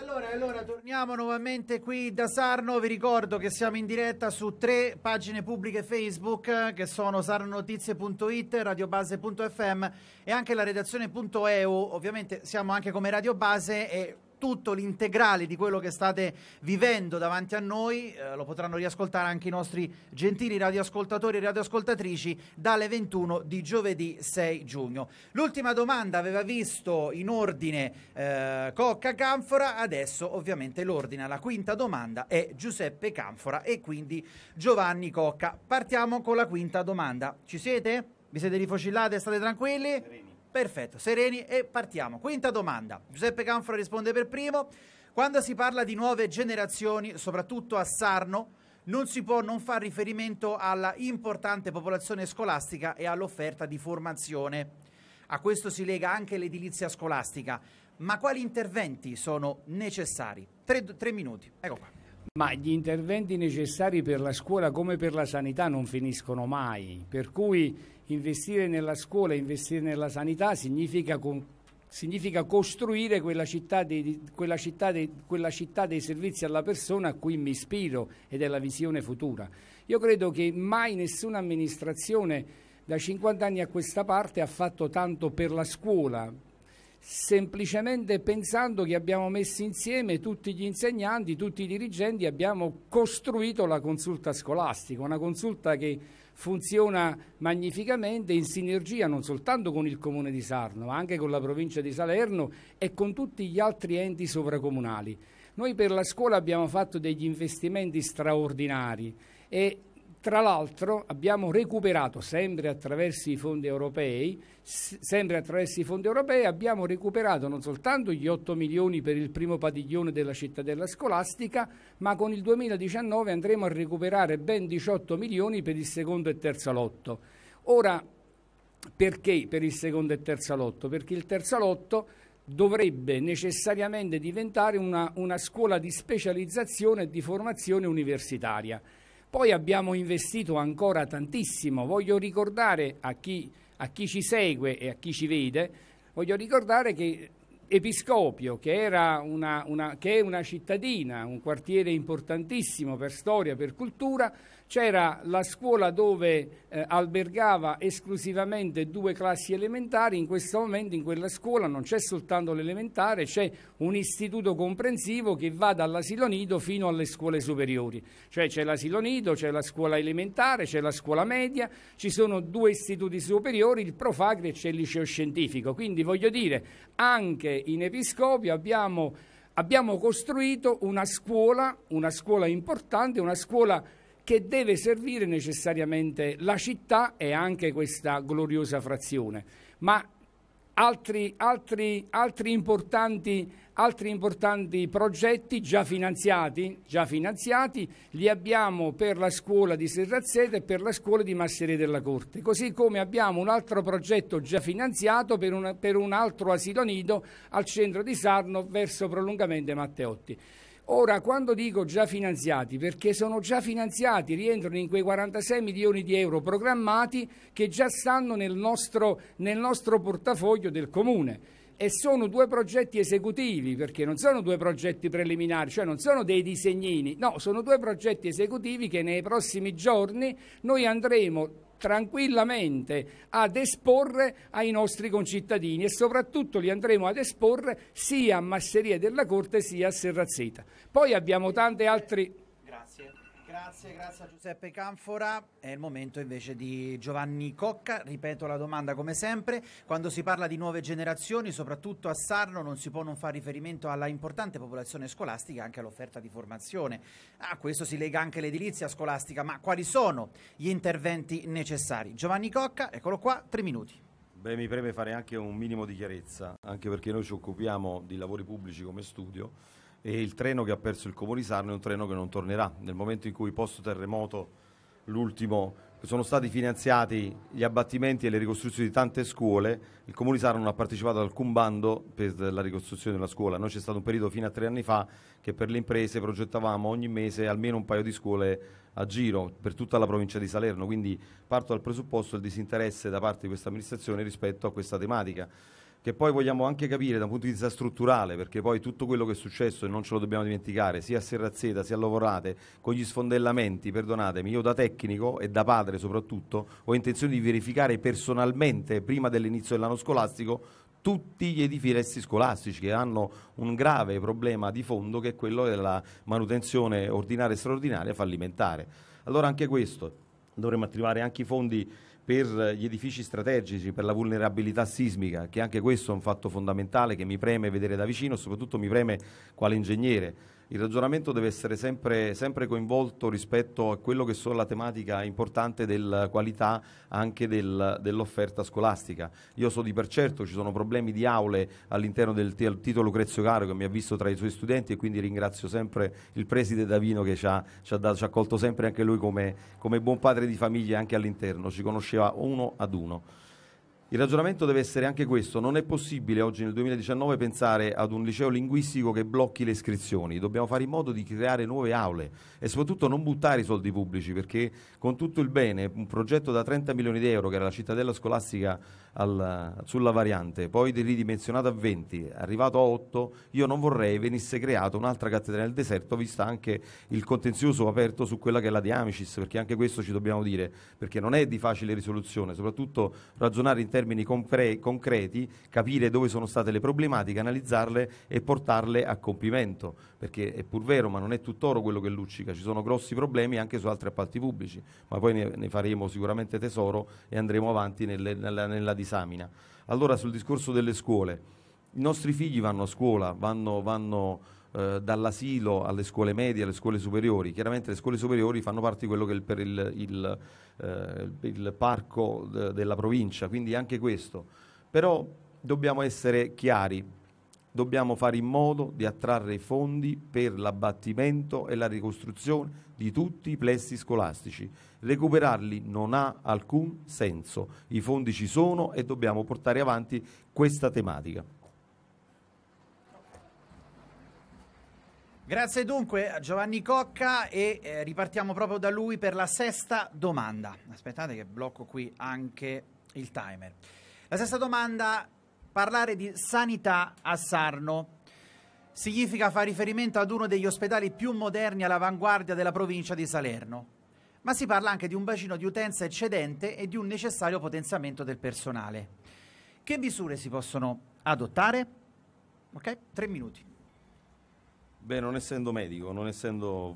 allora, allora, torniamo nuovamente qui da Sarno. Vi ricordo che siamo in diretta su tre pagine pubbliche Facebook che sono sarnonotizie.it, radiobase.fm e anche la redazione.eu. Ovviamente siamo anche come Radiobase e tutto l'integrale di quello che state vivendo davanti a noi eh, lo potranno riascoltare anche i nostri gentili radioascoltatori e radioascoltatrici dalle 21 di giovedì 6 giugno. L'ultima domanda aveva visto in ordine eh, Cocca Canfora, adesso ovviamente l'ordine alla quinta domanda è Giuseppe Canfora e quindi Giovanni Cocca. Partiamo con la quinta domanda. Ci siete? Vi siete rifocillate? State tranquilli? Perfetto, sereni e partiamo. Quinta domanda. Giuseppe Canfora risponde per primo. Quando si parla di nuove generazioni, soprattutto a Sarno, non si può non far riferimento alla importante popolazione scolastica e all'offerta di formazione. A questo si lega anche l'edilizia scolastica. Ma quali interventi sono necessari? Tre, tre minuti. Ecco qua ma gli interventi necessari per la scuola come per la sanità non finiscono mai, per cui investire nella scuola, investire nella sanità significa, con, significa costruire quella città, dei, quella, città dei, quella città dei servizi alla persona a cui mi ispiro ed è la visione futura. Io credo che mai nessuna amministrazione da 50 anni a questa parte ha fatto tanto per la scuola, semplicemente pensando che abbiamo messo insieme tutti gli insegnanti, tutti i dirigenti, abbiamo costruito la consulta scolastica, una consulta che funziona magnificamente in sinergia non soltanto con il comune di Sarno, ma anche con la provincia di Salerno e con tutti gli altri enti sovracomunali. Noi per la scuola abbiamo fatto degli investimenti straordinari e tra l'altro abbiamo recuperato, sempre attraverso i fondi europei, sempre attraverso i fondi europei, abbiamo recuperato non soltanto gli 8 milioni per il primo padiglione della cittadella scolastica, ma con il 2019 andremo a recuperare ben 18 milioni per il secondo e terzo lotto. Ora, perché per il secondo e terzo lotto? Perché il terzo lotto dovrebbe necessariamente diventare una, una scuola di specializzazione e di formazione universitaria. Poi abbiamo investito ancora tantissimo, voglio ricordare a chi, a chi ci segue e a chi ci vede, voglio ricordare che Episcopio, che, una, una, che è una cittadina, un quartiere importantissimo per storia, per cultura, c'era la scuola dove eh, albergava esclusivamente due classi elementari, in questo momento in quella scuola non c'è soltanto l'elementare, c'è un istituto comprensivo che va dall'asilo nido fino alle scuole superiori, cioè c'è l'asilo nido, c'è la scuola elementare, c'è la scuola media, ci sono due istituti superiori, il Profagri e c'è il liceo scientifico, quindi voglio dire anche in Episcopio abbiamo abbiamo costruito una scuola, una scuola importante, una scuola che deve servire necessariamente la città e anche questa gloriosa frazione. Ma altri, altri, altri, importanti, altri importanti, progetti già finanziati, già finanziati, li abbiamo per la scuola di Serrazzeta e per la scuola di Masseria della Corte, così come abbiamo un altro progetto già finanziato per, una, per un altro asilo nido al centro di Sarno verso prolungamente Matteotti. Ora, quando dico già finanziati, perché sono già finanziati, rientrano in quei 46 milioni di euro programmati che già stanno nel nostro, nel nostro portafoglio del Comune e sono due progetti esecutivi perché non sono due progetti preliminari, cioè non sono dei disegnini, no, sono due progetti esecutivi che nei prossimi giorni noi andremo tranquillamente ad esporre ai nostri concittadini e soprattutto li andremo ad esporre sia a Masseria della Corte sia a Serrazzeta. Poi abbiamo tante altre Grazie, grazie a Giuseppe Canfora. È il momento invece di Giovanni Cocca. Ripeto la domanda come sempre. Quando si parla di nuove generazioni, soprattutto a Sarno, non si può non fare riferimento alla importante popolazione scolastica e anche all'offerta di formazione. A questo si lega anche l'edilizia scolastica, ma quali sono gli interventi necessari? Giovanni Cocca, eccolo qua, tre minuti. Beh, mi preme fare anche un minimo di chiarezza, anche perché noi ci occupiamo di lavori pubblici come studio e il treno che ha perso il Comune di Sarno è un treno che non tornerà. Nel momento in cui post terremoto, l'ultimo, sono stati finanziati gli abbattimenti e le ricostruzioni di tante scuole, il Comune di Sarno non ha partecipato ad alcun bando per la ricostruzione della scuola. Noi c'è stato un periodo fino a tre anni fa che per le imprese progettavamo ogni mese almeno un paio di scuole a giro per tutta la provincia di Salerno, quindi parto dal presupposto del disinteresse da parte di questa amministrazione rispetto a questa tematica che poi vogliamo anche capire da un punto di vista strutturale, perché poi tutto quello che è successo, e non ce lo dobbiamo dimenticare, sia a Serrazzeta sia a Lovorate, con gli sfondellamenti, perdonatemi, io da tecnico e da padre soprattutto ho intenzione di verificare personalmente, prima dell'inizio dell'anno scolastico, tutti gli edifici scolastici che hanno un grave problema di fondo che è quello della manutenzione ordinaria e straordinaria fallimentare. Allora anche questo, dovremmo attivare anche i fondi per gli edifici strategici, per la vulnerabilità sismica, che anche questo è un fatto fondamentale che mi preme vedere da vicino, soprattutto mi preme quale ingegnere il ragionamento deve essere sempre, sempre, coinvolto rispetto a quello che sono la tematica importante della qualità anche del, dell'offerta scolastica. Io so di per certo ci sono problemi di aule all'interno del titolo Crezio Caro che mi ha visto tra i suoi studenti e quindi ringrazio sempre il preside Davino che ci ha, ci ha, dato, ci ha colto sempre anche lui come, come buon padre di famiglia anche all'interno, ci conosceva uno ad uno. Il ragionamento deve essere anche questo, non è possibile oggi nel 2019 pensare ad un liceo linguistico che blocchi le iscrizioni, dobbiamo fare in modo di creare nuove aule e soprattutto non buttare i soldi pubblici perché con tutto il bene un progetto da 30 milioni di euro che era la cittadella scolastica al, sulla variante, poi ridimensionato a 20, arrivato a 8, io non vorrei venisse creata un'altra cattedra nel deserto vista anche il contenzioso aperto su quella che è la di Amicis perché anche questo ci dobbiamo dire perché non è di facile risoluzione, soprattutto ragionare in termini termini concre- concreti, capire dove sono state le problematiche, analizzarle e portarle a compimento, perché è pur vero, ma non è tutt'oro quello che luccica, ci sono grossi problemi anche su altri appalti pubblici, ma poi ne, ne faremo sicuramente tesoro e andremo avanti nelle, nella, nella disamina. Allora sul discorso delle scuole, i nostri figli vanno a scuola, vanno, vanno eh, dall'asilo alle scuole medie, alle scuole superiori. Chiaramente le scuole superiori fanno parte di quello che è il, il, il, eh, il parco de, della provincia, quindi anche questo. Però dobbiamo essere chiari, dobbiamo fare in modo di attrarre fondi per l'abbattimento e la ricostruzione di tutti i plessi scolastici. Recuperarli non ha alcun senso, i fondi ci sono e dobbiamo portare avanti questa tematica. Grazie dunque a Giovanni Cocca e eh, ripartiamo proprio da lui per la sesta domanda. Aspettate che blocco qui anche il timer. La sesta domanda, parlare di sanità a Sarno significa fare riferimento ad uno degli ospedali più moderni all'avanguardia della provincia di Salerno, ma si parla anche di un bacino di utenza eccedente e di un necessario potenziamento del personale. Che misure si possono adottare? Ok, tre minuti. Beh, non essendo medico, non essendo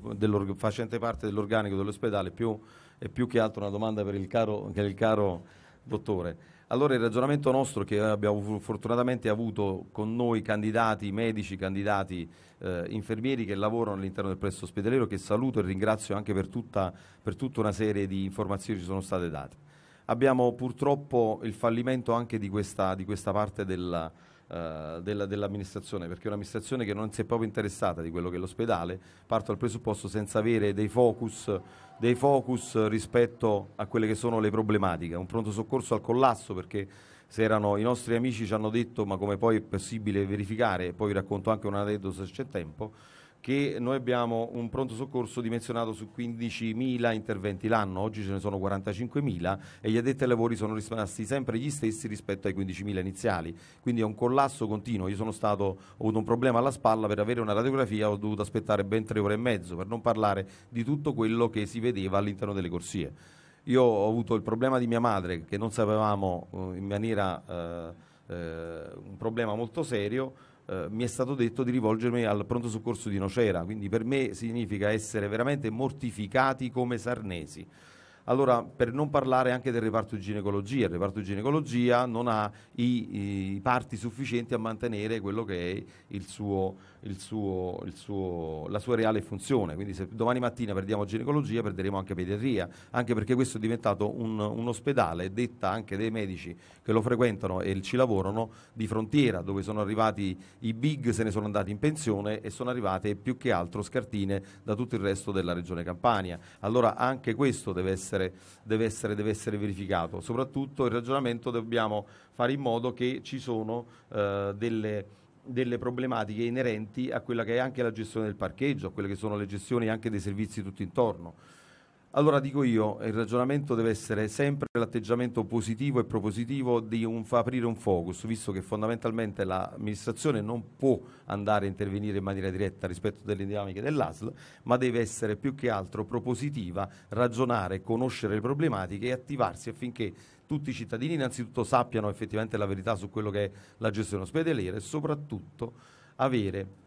facente parte dell'organico dell'ospedale, più, è più che altro una domanda per il caro, per il caro dottore. Allora il ragionamento nostro che abbiamo fortunatamente avuto con noi candidati medici, candidati eh, infermieri che lavorano all'interno del presso ospedaliero, che saluto e ringrazio anche per tutta, per tutta una serie di informazioni che ci sono state date. Abbiamo purtroppo il fallimento anche di questa, di questa parte della, eh, della, dell'amministrazione, perché è un'amministrazione che non si è proprio interessata di quello che è l'ospedale, parto dal presupposto senza avere dei focus, dei focus rispetto a quelle che sono le problematiche. Un pronto soccorso al collasso perché i nostri amici ci hanno detto ma come poi è possibile verificare, poi vi racconto anche un aneddoto se c'è tempo, che noi abbiamo un pronto soccorso dimensionato su 15.000 interventi l'anno, oggi ce ne sono 45.000 e gli addetti ai lavori sono rimasti sempre gli stessi rispetto ai 15.000 iniziali, quindi è un collasso continuo. Io sono stato, ho avuto un problema alla spalla per avere una radiografia, ho dovuto aspettare ben tre ore e mezzo, per non parlare di tutto quello che si vedeva all'interno delle corsie. Io ho avuto il problema di mia madre che non sapevamo eh, in maniera eh, eh, un problema molto serio eh, mi è stato detto di rivolgermi al pronto soccorso di Nocera, quindi per me significa essere veramente mortificati come sarnesi. Allora, per non parlare anche del reparto di ginecologia, il reparto di ginecologia non ha i, i parti sufficienti a mantenere quello che è il suo il suo, il suo, la sua reale funzione. Quindi se domani mattina perdiamo ginecologia perderemo anche pediatria, anche perché questo è diventato un, un ospedale, detta anche dei medici che lo frequentano e ci lavorano, di frontiera, dove sono arrivati i big, se ne sono andati in pensione e sono arrivate più che altro scartine da tutto il resto della regione Campania. Allora anche questo deve essere, deve essere, deve essere verificato. Soprattutto il ragionamento dobbiamo fare in modo che ci sono eh, delle delle problematiche inerenti a quella che è anche la gestione del parcheggio, a quelle che sono le gestioni anche dei servizi tutto intorno. Allora dico io, il ragionamento deve essere sempre l'atteggiamento positivo e propositivo di un, aprire un focus, visto che fondamentalmente l'amministrazione non può andare a intervenire in maniera diretta rispetto delle dinamiche dell'ASL, ma deve essere più che altro propositiva, ragionare, conoscere le problematiche e attivarsi affinché tutti i cittadini innanzitutto sappiano effettivamente la verità su quello che è la gestione ospedaliera e soprattutto avere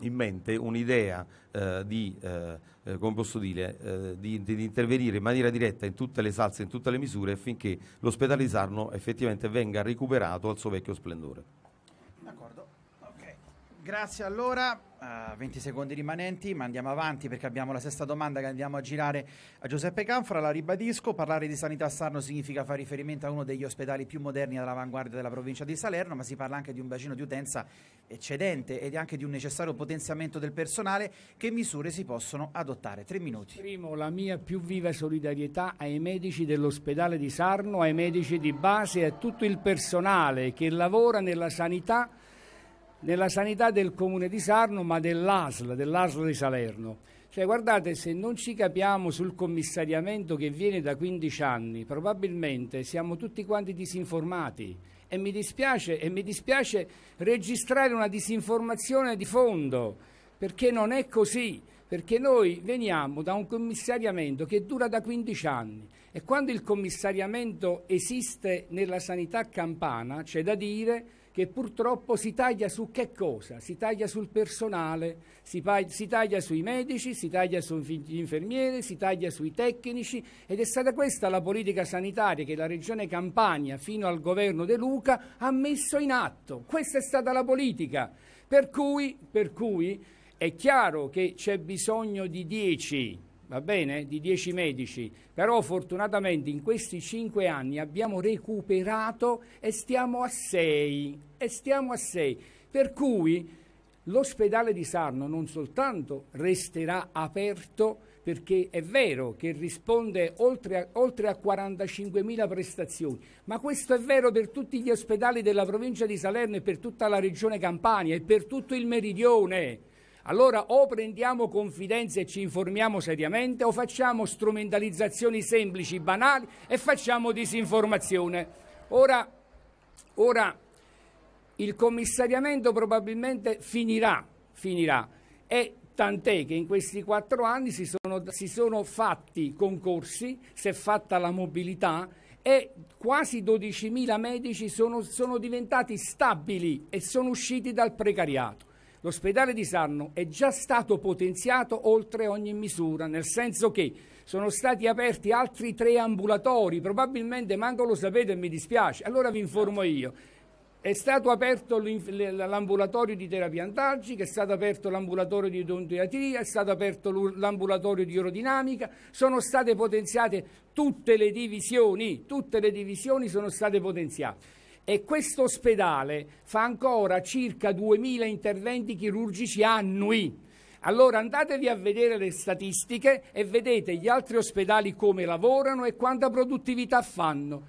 in mente un'idea eh, di, eh, eh dire, eh, di, di, intervenire in maniera diretta in tutte le salse, in tutte le misure affinché l'ospedale di Sarno effettivamente venga recuperato al suo vecchio splendore. Grazie allora, uh, eh, 20 secondi rimanenti, ma andiamo avanti perché abbiamo la sesta domanda che andiamo a girare a Giuseppe Canfra, la ribadisco, parlare di sanità a Sarno significa fare riferimento a uno degli ospedali più moderni all'avanguardia della provincia di Salerno, ma si parla anche di un bacino di utenza eccedente ed anche di un necessario potenziamento del personale, che misure si possono adottare? Tre minuti. Primo, la mia più viva solidarietà ai medici dell'ospedale di Sarno, ai medici di base e a tutto il personale che lavora nella sanità nella sanità del comune di Sarno, ma dell'ASL, dell'ASL di Salerno. Cioè, guardate, se non ci capiamo sul commissariamento che viene da 15 anni, probabilmente siamo tutti quanti disinformati. E mi dispiace, e mi dispiace registrare una disinformazione di fondo, perché non è così. Perché noi veniamo da un commissariamento che dura da 15 anni e quando il commissariamento esiste nella sanità campana c'è da dire che purtroppo si taglia su che cosa? Si taglia sul personale, si, si taglia sui medici, si taglia sugli infermieri, si taglia sui tecnici ed è stata questa la politica sanitaria che la regione Campania fino al governo De Luca ha messo in atto. Questa è stata la politica. Per cui, per cui è chiaro che c'è bisogno di 10 va bene? Di 10 medici. Però fortunatamente in questi 5 anni abbiamo recuperato e stiamo a 6. E stiamo a 6. Per cui l'ospedale di Sarno non soltanto resterà aperto perché è vero che risponde oltre a, oltre a 45.000 prestazioni, ma questo è vero per tutti gli ospedali della provincia di Salerno e per tutta la regione Campania e per tutto il meridione allora o prendiamo confidenza e ci informiamo seriamente o facciamo strumentalizzazioni semplici, banali e facciamo disinformazione. Ora, ora il commissariamento probabilmente finirà, finirà e tant'è che in questi quattro anni si sono, si sono fatti concorsi, si è fatta la mobilità e quasi 12.000 medici sono, sono diventati stabili e sono usciti dal precariato. L'ospedale di Sarno è già stato potenziato oltre ogni misura, nel senso che sono stati aperti altri tre ambulatori, probabilmente manco lo sapete e mi dispiace, allora vi informo io. È stato aperto l'ambulatorio di terapia antalgica, è stato aperto l'ambulatorio di odontoiatria, è stato aperto l'ambulatorio di aerodinamica, sono state potenziate tutte le divisioni, tutte le divisioni sono state potenziate e questo ospedale fa ancora circa 2.000 interventi chirurgici annui. Allora andatevi a vedere le statistiche e vedete gli altri ospedali come lavorano e quanta produttività fanno.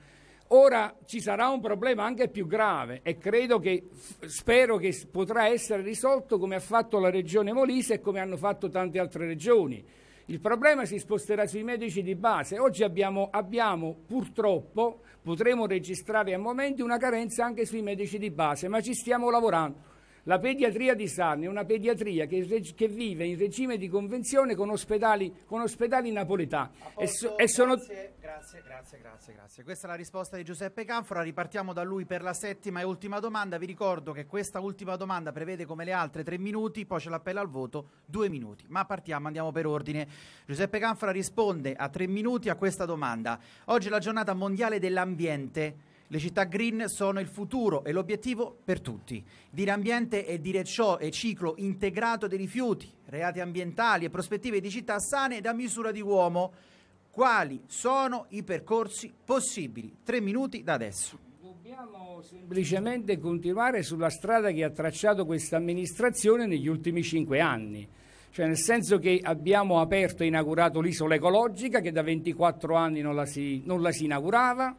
Ora ci sarà un problema anche più grave e credo che spero che potrà essere risolto come ha fatto la regione Molise e come hanno fatto tante altre regioni. Il problema si sposterà sui medici di base. Oggi abbiamo, abbiamo purtroppo potremo registrare a momenti una carenza anche sui medici di base, ma ci stiamo lavorando. La pediatria di Sarni è una pediatria che, che vive in regime di convenzione con ospedali, con ospedali napoletani. So- sono... grazie, grazie, grazie, grazie. Questa è la risposta di Giuseppe Canfora. Ripartiamo da lui per la settima e ultima domanda. Vi ricordo che questa ultima domanda prevede come le altre tre minuti, poi c'è l'appello al voto due minuti. Ma partiamo, andiamo per ordine. Giuseppe Canfora risponde a tre minuti a questa domanda. Oggi è la giornata mondiale dell'ambiente. Le città green sono il futuro e l'obiettivo per tutti. Dire ambiente e dire ciò è ciclo integrato dei rifiuti, reati ambientali e prospettive di città sane da misura di uomo. Quali sono i percorsi possibili? Tre minuti da adesso. Dobbiamo semplicemente continuare sulla strada che ha tracciato questa amministrazione negli ultimi cinque anni cioè nel senso che abbiamo aperto e inaugurato l'isola ecologica che da 24 anni non la si, non la si inaugurava,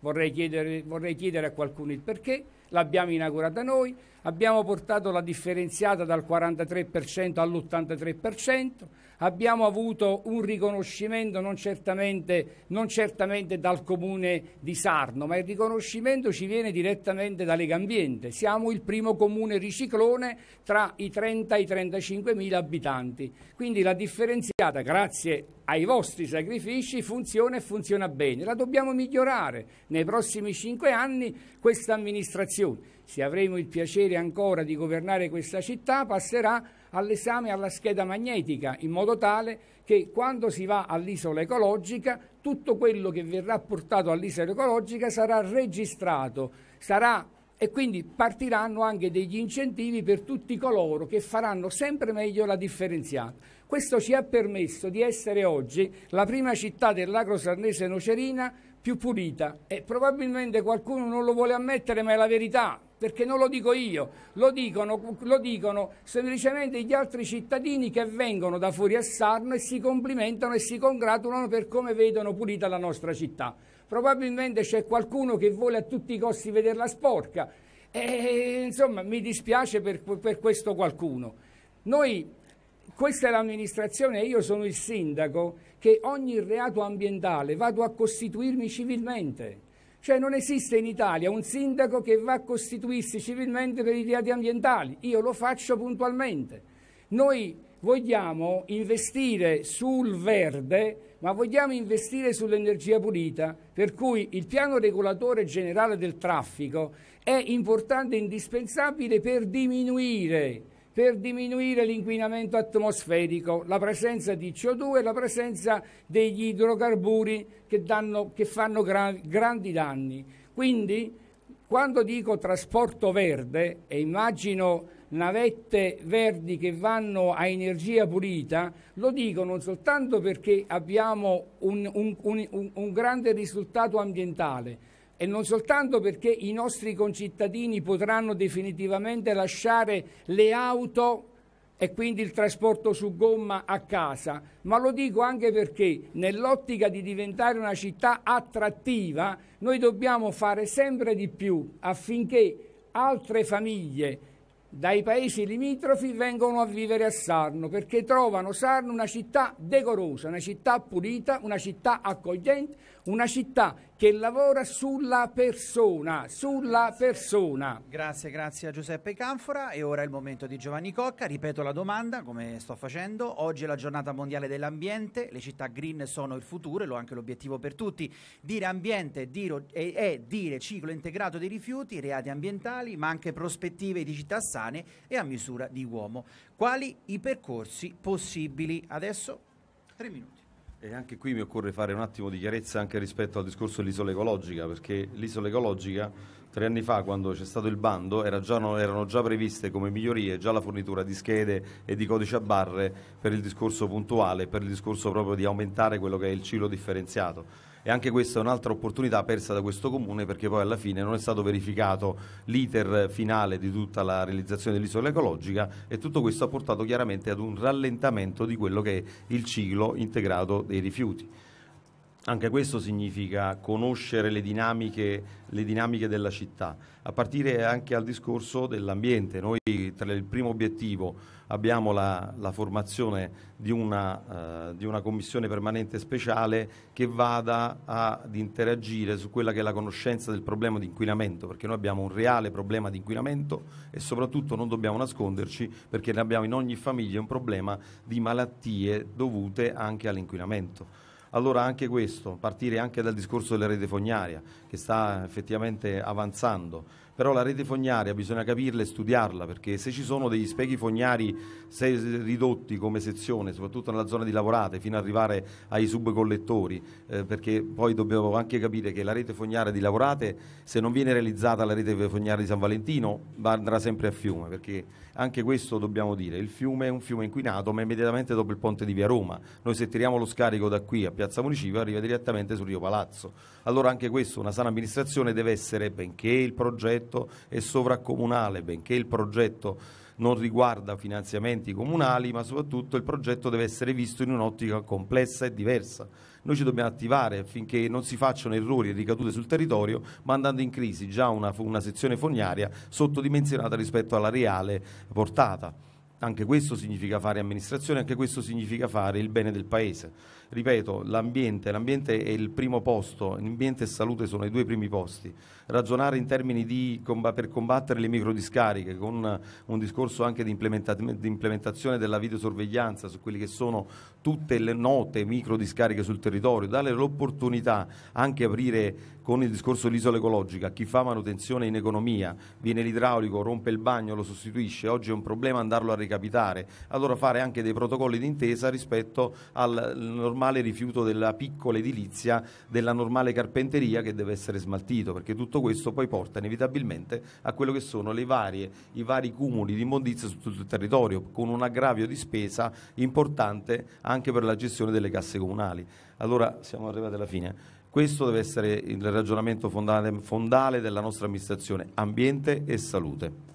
Vorrei chiedere, vorrei chiedere a qualcuno il perché, l'abbiamo inaugurata noi, abbiamo portato la differenziata dal 43% all'83%, abbiamo avuto un riconoscimento non certamente, non certamente, dal comune di Sarno, ma il riconoscimento ci viene direttamente da Lega Ambiente. Siamo il primo comune riciclone tra i 30 e i 35 mila abitanti. Quindi la differenziata, grazie ai vostri sacrifici, funziona e funziona bene. La dobbiamo migliorare nei prossimi cinque anni questa amministrazione se avremo il piacere ancora di governare questa città, passerà all'esame alla scheda magnetica, in modo tale che quando si va all'isola ecologica, tutto quello che verrà portato all'isola ecologica sarà registrato, sarà e quindi partiranno anche degli incentivi per tutti coloro che faranno sempre meglio la differenziata. Questo ci ha permesso di essere oggi la prima città dell'agro sarnese nocerina più pulita e probabilmente qualcuno non lo vuole ammettere ma è la verità, perché non lo dico io, lo dicono, lo dicono, semplicemente gli altri cittadini che vengono da fuori a Sarno e si complimentano e si congratulano per come vedono pulita la nostra città. Probabilmente c'è qualcuno che vuole a tutti i costi vederla sporca e insomma mi dispiace per, per questo qualcuno. Noi, questa è l'amministrazione e io sono il sindaco che ogni reato ambientale vado a costituirmi civilmente cioè non esiste in Italia un sindaco che va a costituirsi civilmente per i reati ambientali, io lo faccio puntualmente. Noi vogliamo investire sul verde, ma vogliamo investire sull'energia pulita, per cui il piano regolatore generale del traffico è importante e indispensabile per diminuire per diminuire l'inquinamento atmosferico, la presenza di CO2 e la presenza degli idrocarburi che, danno, che fanno gra grandi danni. Quindi quando dico trasporto verde e immagino navette verdi che vanno a energia pulita, lo dico non soltanto perché abbiamo un, un, un, un grande risultato ambientale, e non soltanto perché i nostri concittadini potranno definitivamente lasciare le auto e quindi il trasporto su gomma a casa, ma lo dico anche perché nell'ottica di diventare una città attrattiva noi dobbiamo fare sempre di più affinché altre famiglie dai paesi limitrofi vengono a vivere a Sarno perché trovano Sarno una città decorosa, una città pulita, una città accogliente, una città che lavora sulla persona, sulla persona. Grazie, grazie a Giuseppe Canfora e ora è il momento di Giovanni Cocca. Ripeto la domanda, come sto facendo. Oggi è la giornata mondiale dell'ambiente, le città green sono il futuro e lo è anche l'obiettivo per tutti. Dire ambiente dire, è, è dire ciclo integrato dei rifiuti, reati ambientali, ma anche prospettive di città sane e a misura di uomo. Quali i percorsi possibili? Adesso tre minuti. E anche qui mi occorre fare un attimo di chiarezza anche rispetto al discorso dell'isola ecologica, perché l'isola ecologica tre anni fa, quando c'è stato il bando, era già, erano già previste come migliorie già la fornitura di schede e di codici a barre per il discorso puntuale, per il discorso proprio di aumentare quello che è il ciclo differenziato e anche questa è un'altra opportunità persa da questo comune perché poi alla fine non è stato verificato l'iter finale di tutta la realizzazione dell'isola ecologica e tutto questo ha portato chiaramente ad un rallentamento di quello che è il ciclo integrato dei rifiuti. Anche questo significa conoscere le dinamiche, le dinamiche, della città, a partire anche dal discorso dell'ambiente. Noi tra il primo obiettivo abbiamo la, la formazione di una, eh, di una, commissione permanente speciale che vada ad interagire su quella che è la conoscenza del problema di inquinamento, perché noi abbiamo un reale problema di inquinamento e soprattutto non dobbiamo nasconderci perché ne abbiamo in ogni famiglia un problema di malattie dovute anche all'inquinamento. Allora anche questo, partire anche dal discorso della rete fognaria, che sta effettivamente avanzando. Però la rete fognaria bisogna capirla e studiarla, perché se ci sono degli specchi fognari ridotti come sezione, soprattutto nella zona di lavorate, fino ad arrivare ai subcollettori, eh, perché poi dobbiamo anche capire che la rete fognaria di lavorate, se non viene realizzata la rete fognaria di San Valentino, andrà sempre a fiume, perché anche questo dobbiamo dire, il fiume è un fiume inquinato, ma immediatamente dopo il ponte di Via Roma. Noi se tiriamo lo scarico da qui a Piazza Municipio arriva direttamente sul Rio Palazzo. Allora anche questo, una sana amministrazione deve essere, benché il progetto è sovracomunale, benché il progetto non riguarda finanziamenti comunali, ma soprattutto il progetto deve essere visto in un'ottica complessa e diversa. Noi ci dobbiamo attivare affinché non si facciano errori e ricadute sul territorio, mandando in crisi già una, una sezione fognaria sottodimensionata rispetto alla reale portata. Anche questo significa fare amministrazione, anche questo significa fare il bene del Paese ripeto, l'ambiente, l'ambiente è il primo posto, l'ambiente e salute sono i due primi posti ragionare in termini di, per combattere le microdiscariche, con un discorso anche di, implementazione della videosorveglianza su quelle che sono tutte le note microdiscariche sul territorio, dare l'opportunità anche aprire con il discorso dell'isola ecologica, chi fa manutenzione in economia, viene l'idraulico, rompe il bagno, lo sostituisce, oggi è un problema andarlo a recapitare, allora fare anche dei protocolli d'intesa rispetto al normale rifiuto della piccola edilizia, della normale carpenteria che deve essere smaltito, perché tutto tutto questo poi porta inevitabilmente a quello che sono varie, i vari cumuli di immondizia su tutto il territorio, con un aggravio di spesa importante anche per la gestione delle casse comunali. Allora siamo arrivati alla fine. Questo deve essere il ragionamento fondale, fondale della nostra amministrazione, ambiente e salute.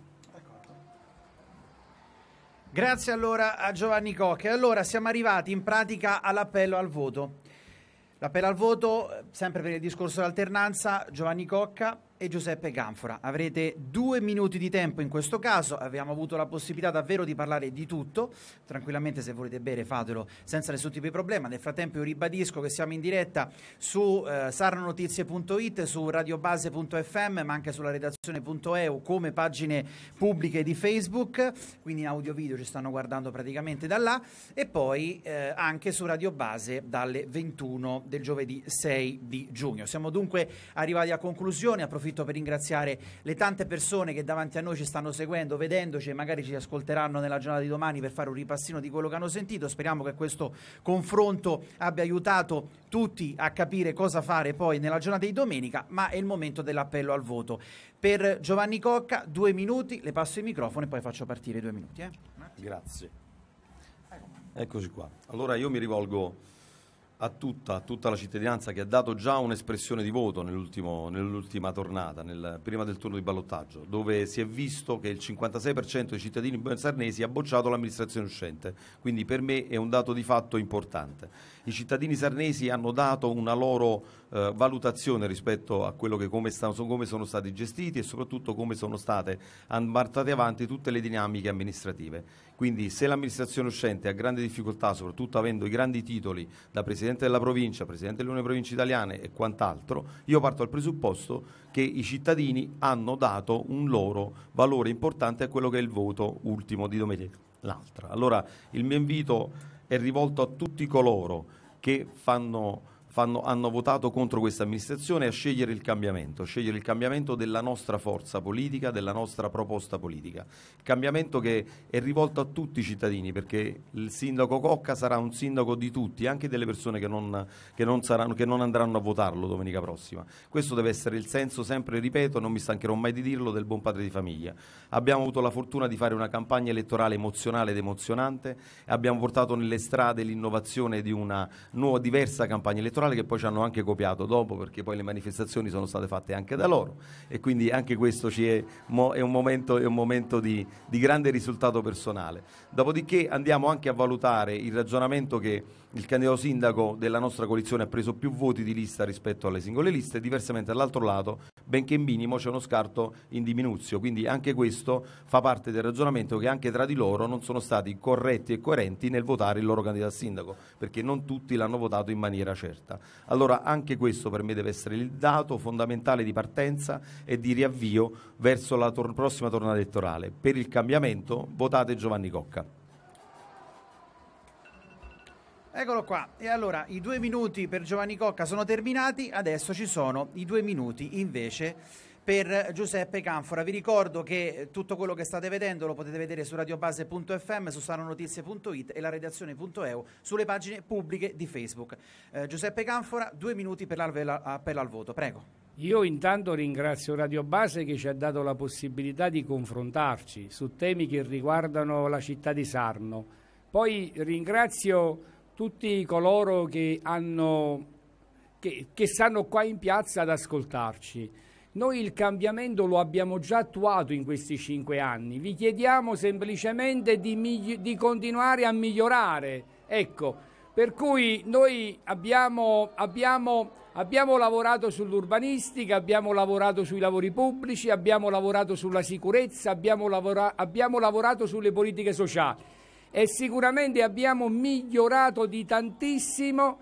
Grazie allora a Giovanni Cocche. Allora siamo arrivati in pratica all'appello al voto. L'appello al voto, sempre per il discorso dell'alternanza, Giovanni Cocca e Giuseppe Canfora. Avrete due minuti di tempo in questo caso, abbiamo avuto la possibilità davvero di parlare di tutto, tranquillamente se volete bere fatelo senza nessun tipo di problema, nel frattempo io ribadisco che siamo in diretta su eh, sarnonotizie.it, su radiobase.fm ma anche sulla redazione.eu come pagine pubbliche di Facebook, quindi in audio video ci stanno guardando praticamente da là e poi eh, anche su Radio Base dalle 21 del giovedì 6 di giugno. Siamo dunque arrivati a conclusione, approfittiamo approfitto per ringraziare le tante persone che davanti a noi ci stanno seguendo, vedendoci e magari ci ascolteranno nella giornata di domani per fare un ripassino di quello che hanno sentito. Speriamo che questo confronto abbia aiutato tutti a capire cosa fare poi nella giornata di domenica, ma è il momento dell'appello al voto. Per Giovanni Cocca, due minuti, le passo il microfono e poi faccio partire i due minuti. Eh? Grazie. Eccoci qua. Allora io mi rivolgo a tutta, a tutta, la cittadinanza che ha dato già un'espressione di voto nell'ultima tornata, nel, prima del turno di ballottaggio, dove si è visto che il 56% dei cittadini sarnesi ha bocciato l'amministrazione uscente. Quindi per me è un dato di fatto importante i cittadini sarnesi hanno dato una loro eh, valutazione rispetto a quello che come, stanno, come, sono stati gestiti e soprattutto come sono state andate avanti tutte le dinamiche amministrative. Quindi se l'amministrazione uscente ha grande difficoltà, soprattutto avendo i grandi titoli da Presidente della Provincia, Presidente dell'Unione Province Italiane e quant'altro, io parto dal presupposto che i cittadini hanno dato un loro valore importante a quello che è il voto ultimo di domenica. L'altra. Allora il mio invito è rivolto a tutti coloro che fanno fanno, hanno votato contro questa amministrazione a scegliere il cambiamento, a scegliere il cambiamento della nostra forza politica, della nostra proposta politica. Il cambiamento che è rivolto a tutti i cittadini, perché il sindaco Cocca sarà un sindaco di tutti, anche delle persone che non, che non, saranno, che non andranno a votarlo domenica prossima. Questo deve essere il senso, sempre ripeto, non mi stancherò mai di dirlo, del buon padre di famiglia. Abbiamo avuto la fortuna di fare una campagna elettorale emozionale ed emozionante, abbiamo portato nelle strade l'innovazione di una nuova, diversa campagna elettorale elettorale che poi ci hanno anche copiato dopo perché poi le manifestazioni sono state fatte anche da loro e quindi anche questo è, è, un momento, è un momento di, di grande risultato personale. Dopodiché andiamo anche a valutare il ragionamento che il candidato sindaco della nostra coalizione ha preso più voti di lista rispetto alle singole liste, diversamente dall'altro lato, benché in minimo, c'è uno scarto in diminuzio, quindi anche questo fa parte del ragionamento che anche tra di loro non sono stati corretti e coerenti nel votare il loro candidato sindaco, perché non tutti l'hanno votato in maniera certa fatta. Allora anche questo per me deve essere il dato fondamentale di partenza e di riavvio verso la tor- prossima tornata elettorale. Per il cambiamento votate Giovanni Cocca. Eccolo qua. E allora i due minuti per Giovanni Cocca sono terminati, adesso ci sono i due minuti invece per Giuseppe Canfora. Vi ricordo che eh, tutto quello che state vedendo lo potete vedere su radiobase.fm, su sanonotizie.it e la redazione.eu sulle pagine pubbliche di Facebook. Eh, Giuseppe Canfora, due minuti per l'appello al voto, prego. Io intanto ringrazio Radio Base che ci ha dato la possibilità di confrontarci su temi che riguardano la città di Sarno. Poi ringrazio tutti coloro che, hanno, che, che stanno qua in piazza ad ascoltarci. Noi il cambiamento lo abbiamo già attuato in questi cinque anni, vi chiediamo semplicemente di, di continuare a migliorare. Ecco, per cui noi abbiamo, abbiamo, abbiamo lavorato sull'urbanistica, abbiamo lavorato sui lavori pubblici, abbiamo lavorato sulla sicurezza, abbiamo, lavora abbiamo lavorato sulle politiche sociali e sicuramente abbiamo migliorato di tantissimo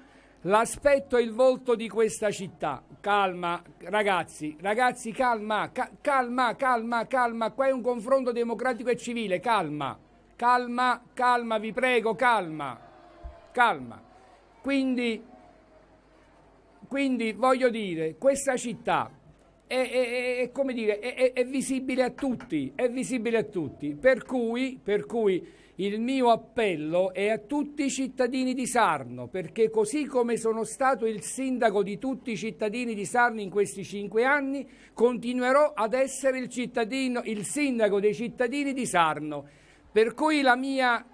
L'aspetto e il volto di questa città. Calma, ragazzi, ragazzi, calma, calma, calma, calma. Qua è un confronto democratico e civile. Calma, calma, calma, vi prego, calma, calma. Quindi, quindi voglio dire, questa città è, è, è, dire, è visibile a tutti, è visibile a tutti. Per cui, per cui il mio appello è a tutti i cittadini di Sarno, perché così come sono stato il sindaco di tutti i cittadini di Sarno in questi cinque anni, continuerò ad essere il, il sindaco dei cittadini di Sarno. Per cui la mia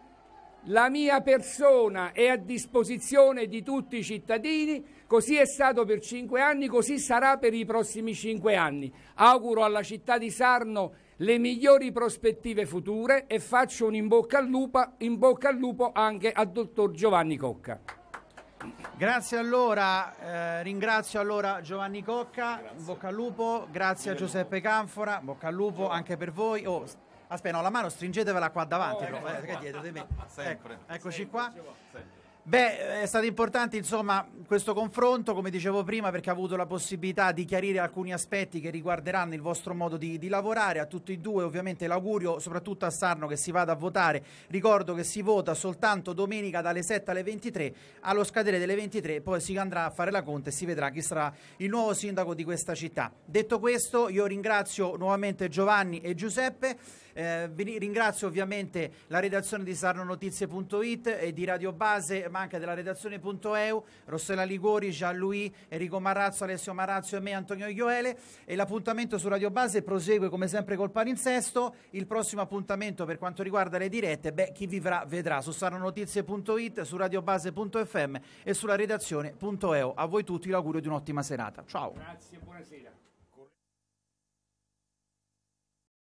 la mia persona è a disposizione di tutti i cittadini, così è stato per cinque anni, così sarà per i prossimi cinque anni. Auguro alla città di Sarno le migliori prospettive future e faccio un in bocca al lupo, bocca al lupo anche al dottor Giovanni Cocca. Grazie allora, eh, ringrazio allora Giovanni Cocca, grazie. bocca al lupo, grazie a Giuseppe Canfora, bocca al lupo anche per voi. Oh, aspetta, no, la mano stringetevela qua davanti, oh, però, eh, dietro di me. Sempre. Eh, eccoci qua. Sempre. Beh, è stato importante insomma questo confronto, come dicevo prima, perché ha avuto la possibilità di chiarire alcuni aspetti che riguarderanno il vostro modo di, di, lavorare. A tutti e due ovviamente l'augurio, soprattutto a Sarno, che si vada a votare. Ricordo che si vota soltanto domenica dalle 7 alle 23, allo scadere delle 23 poi si andrà a fare la conta e si vedrà chi sarà il nuovo sindaco di questa città. Detto questo, io ringrazio nuovamente Giovanni e Giuseppe. Eh, vi ringrazio ovviamente la redazione di sarnonotizie.it e di Radio Base, ma anche della redazione.eu, Rossella Ligori, Gianluì, Enrico Marrazzo, Alessio Marazzo e me, Antonio Ioele. E l'appuntamento su Radio Base prosegue come sempre col palinsesto. Il prossimo appuntamento per quanto riguarda le dirette, beh, chi vivrà vedrà su sarnonotizie.it, su radiobase.fm e sulla redazione.eu. A voi tutti l'augurio di un'ottima serata. Ciao. Grazie, buonasera.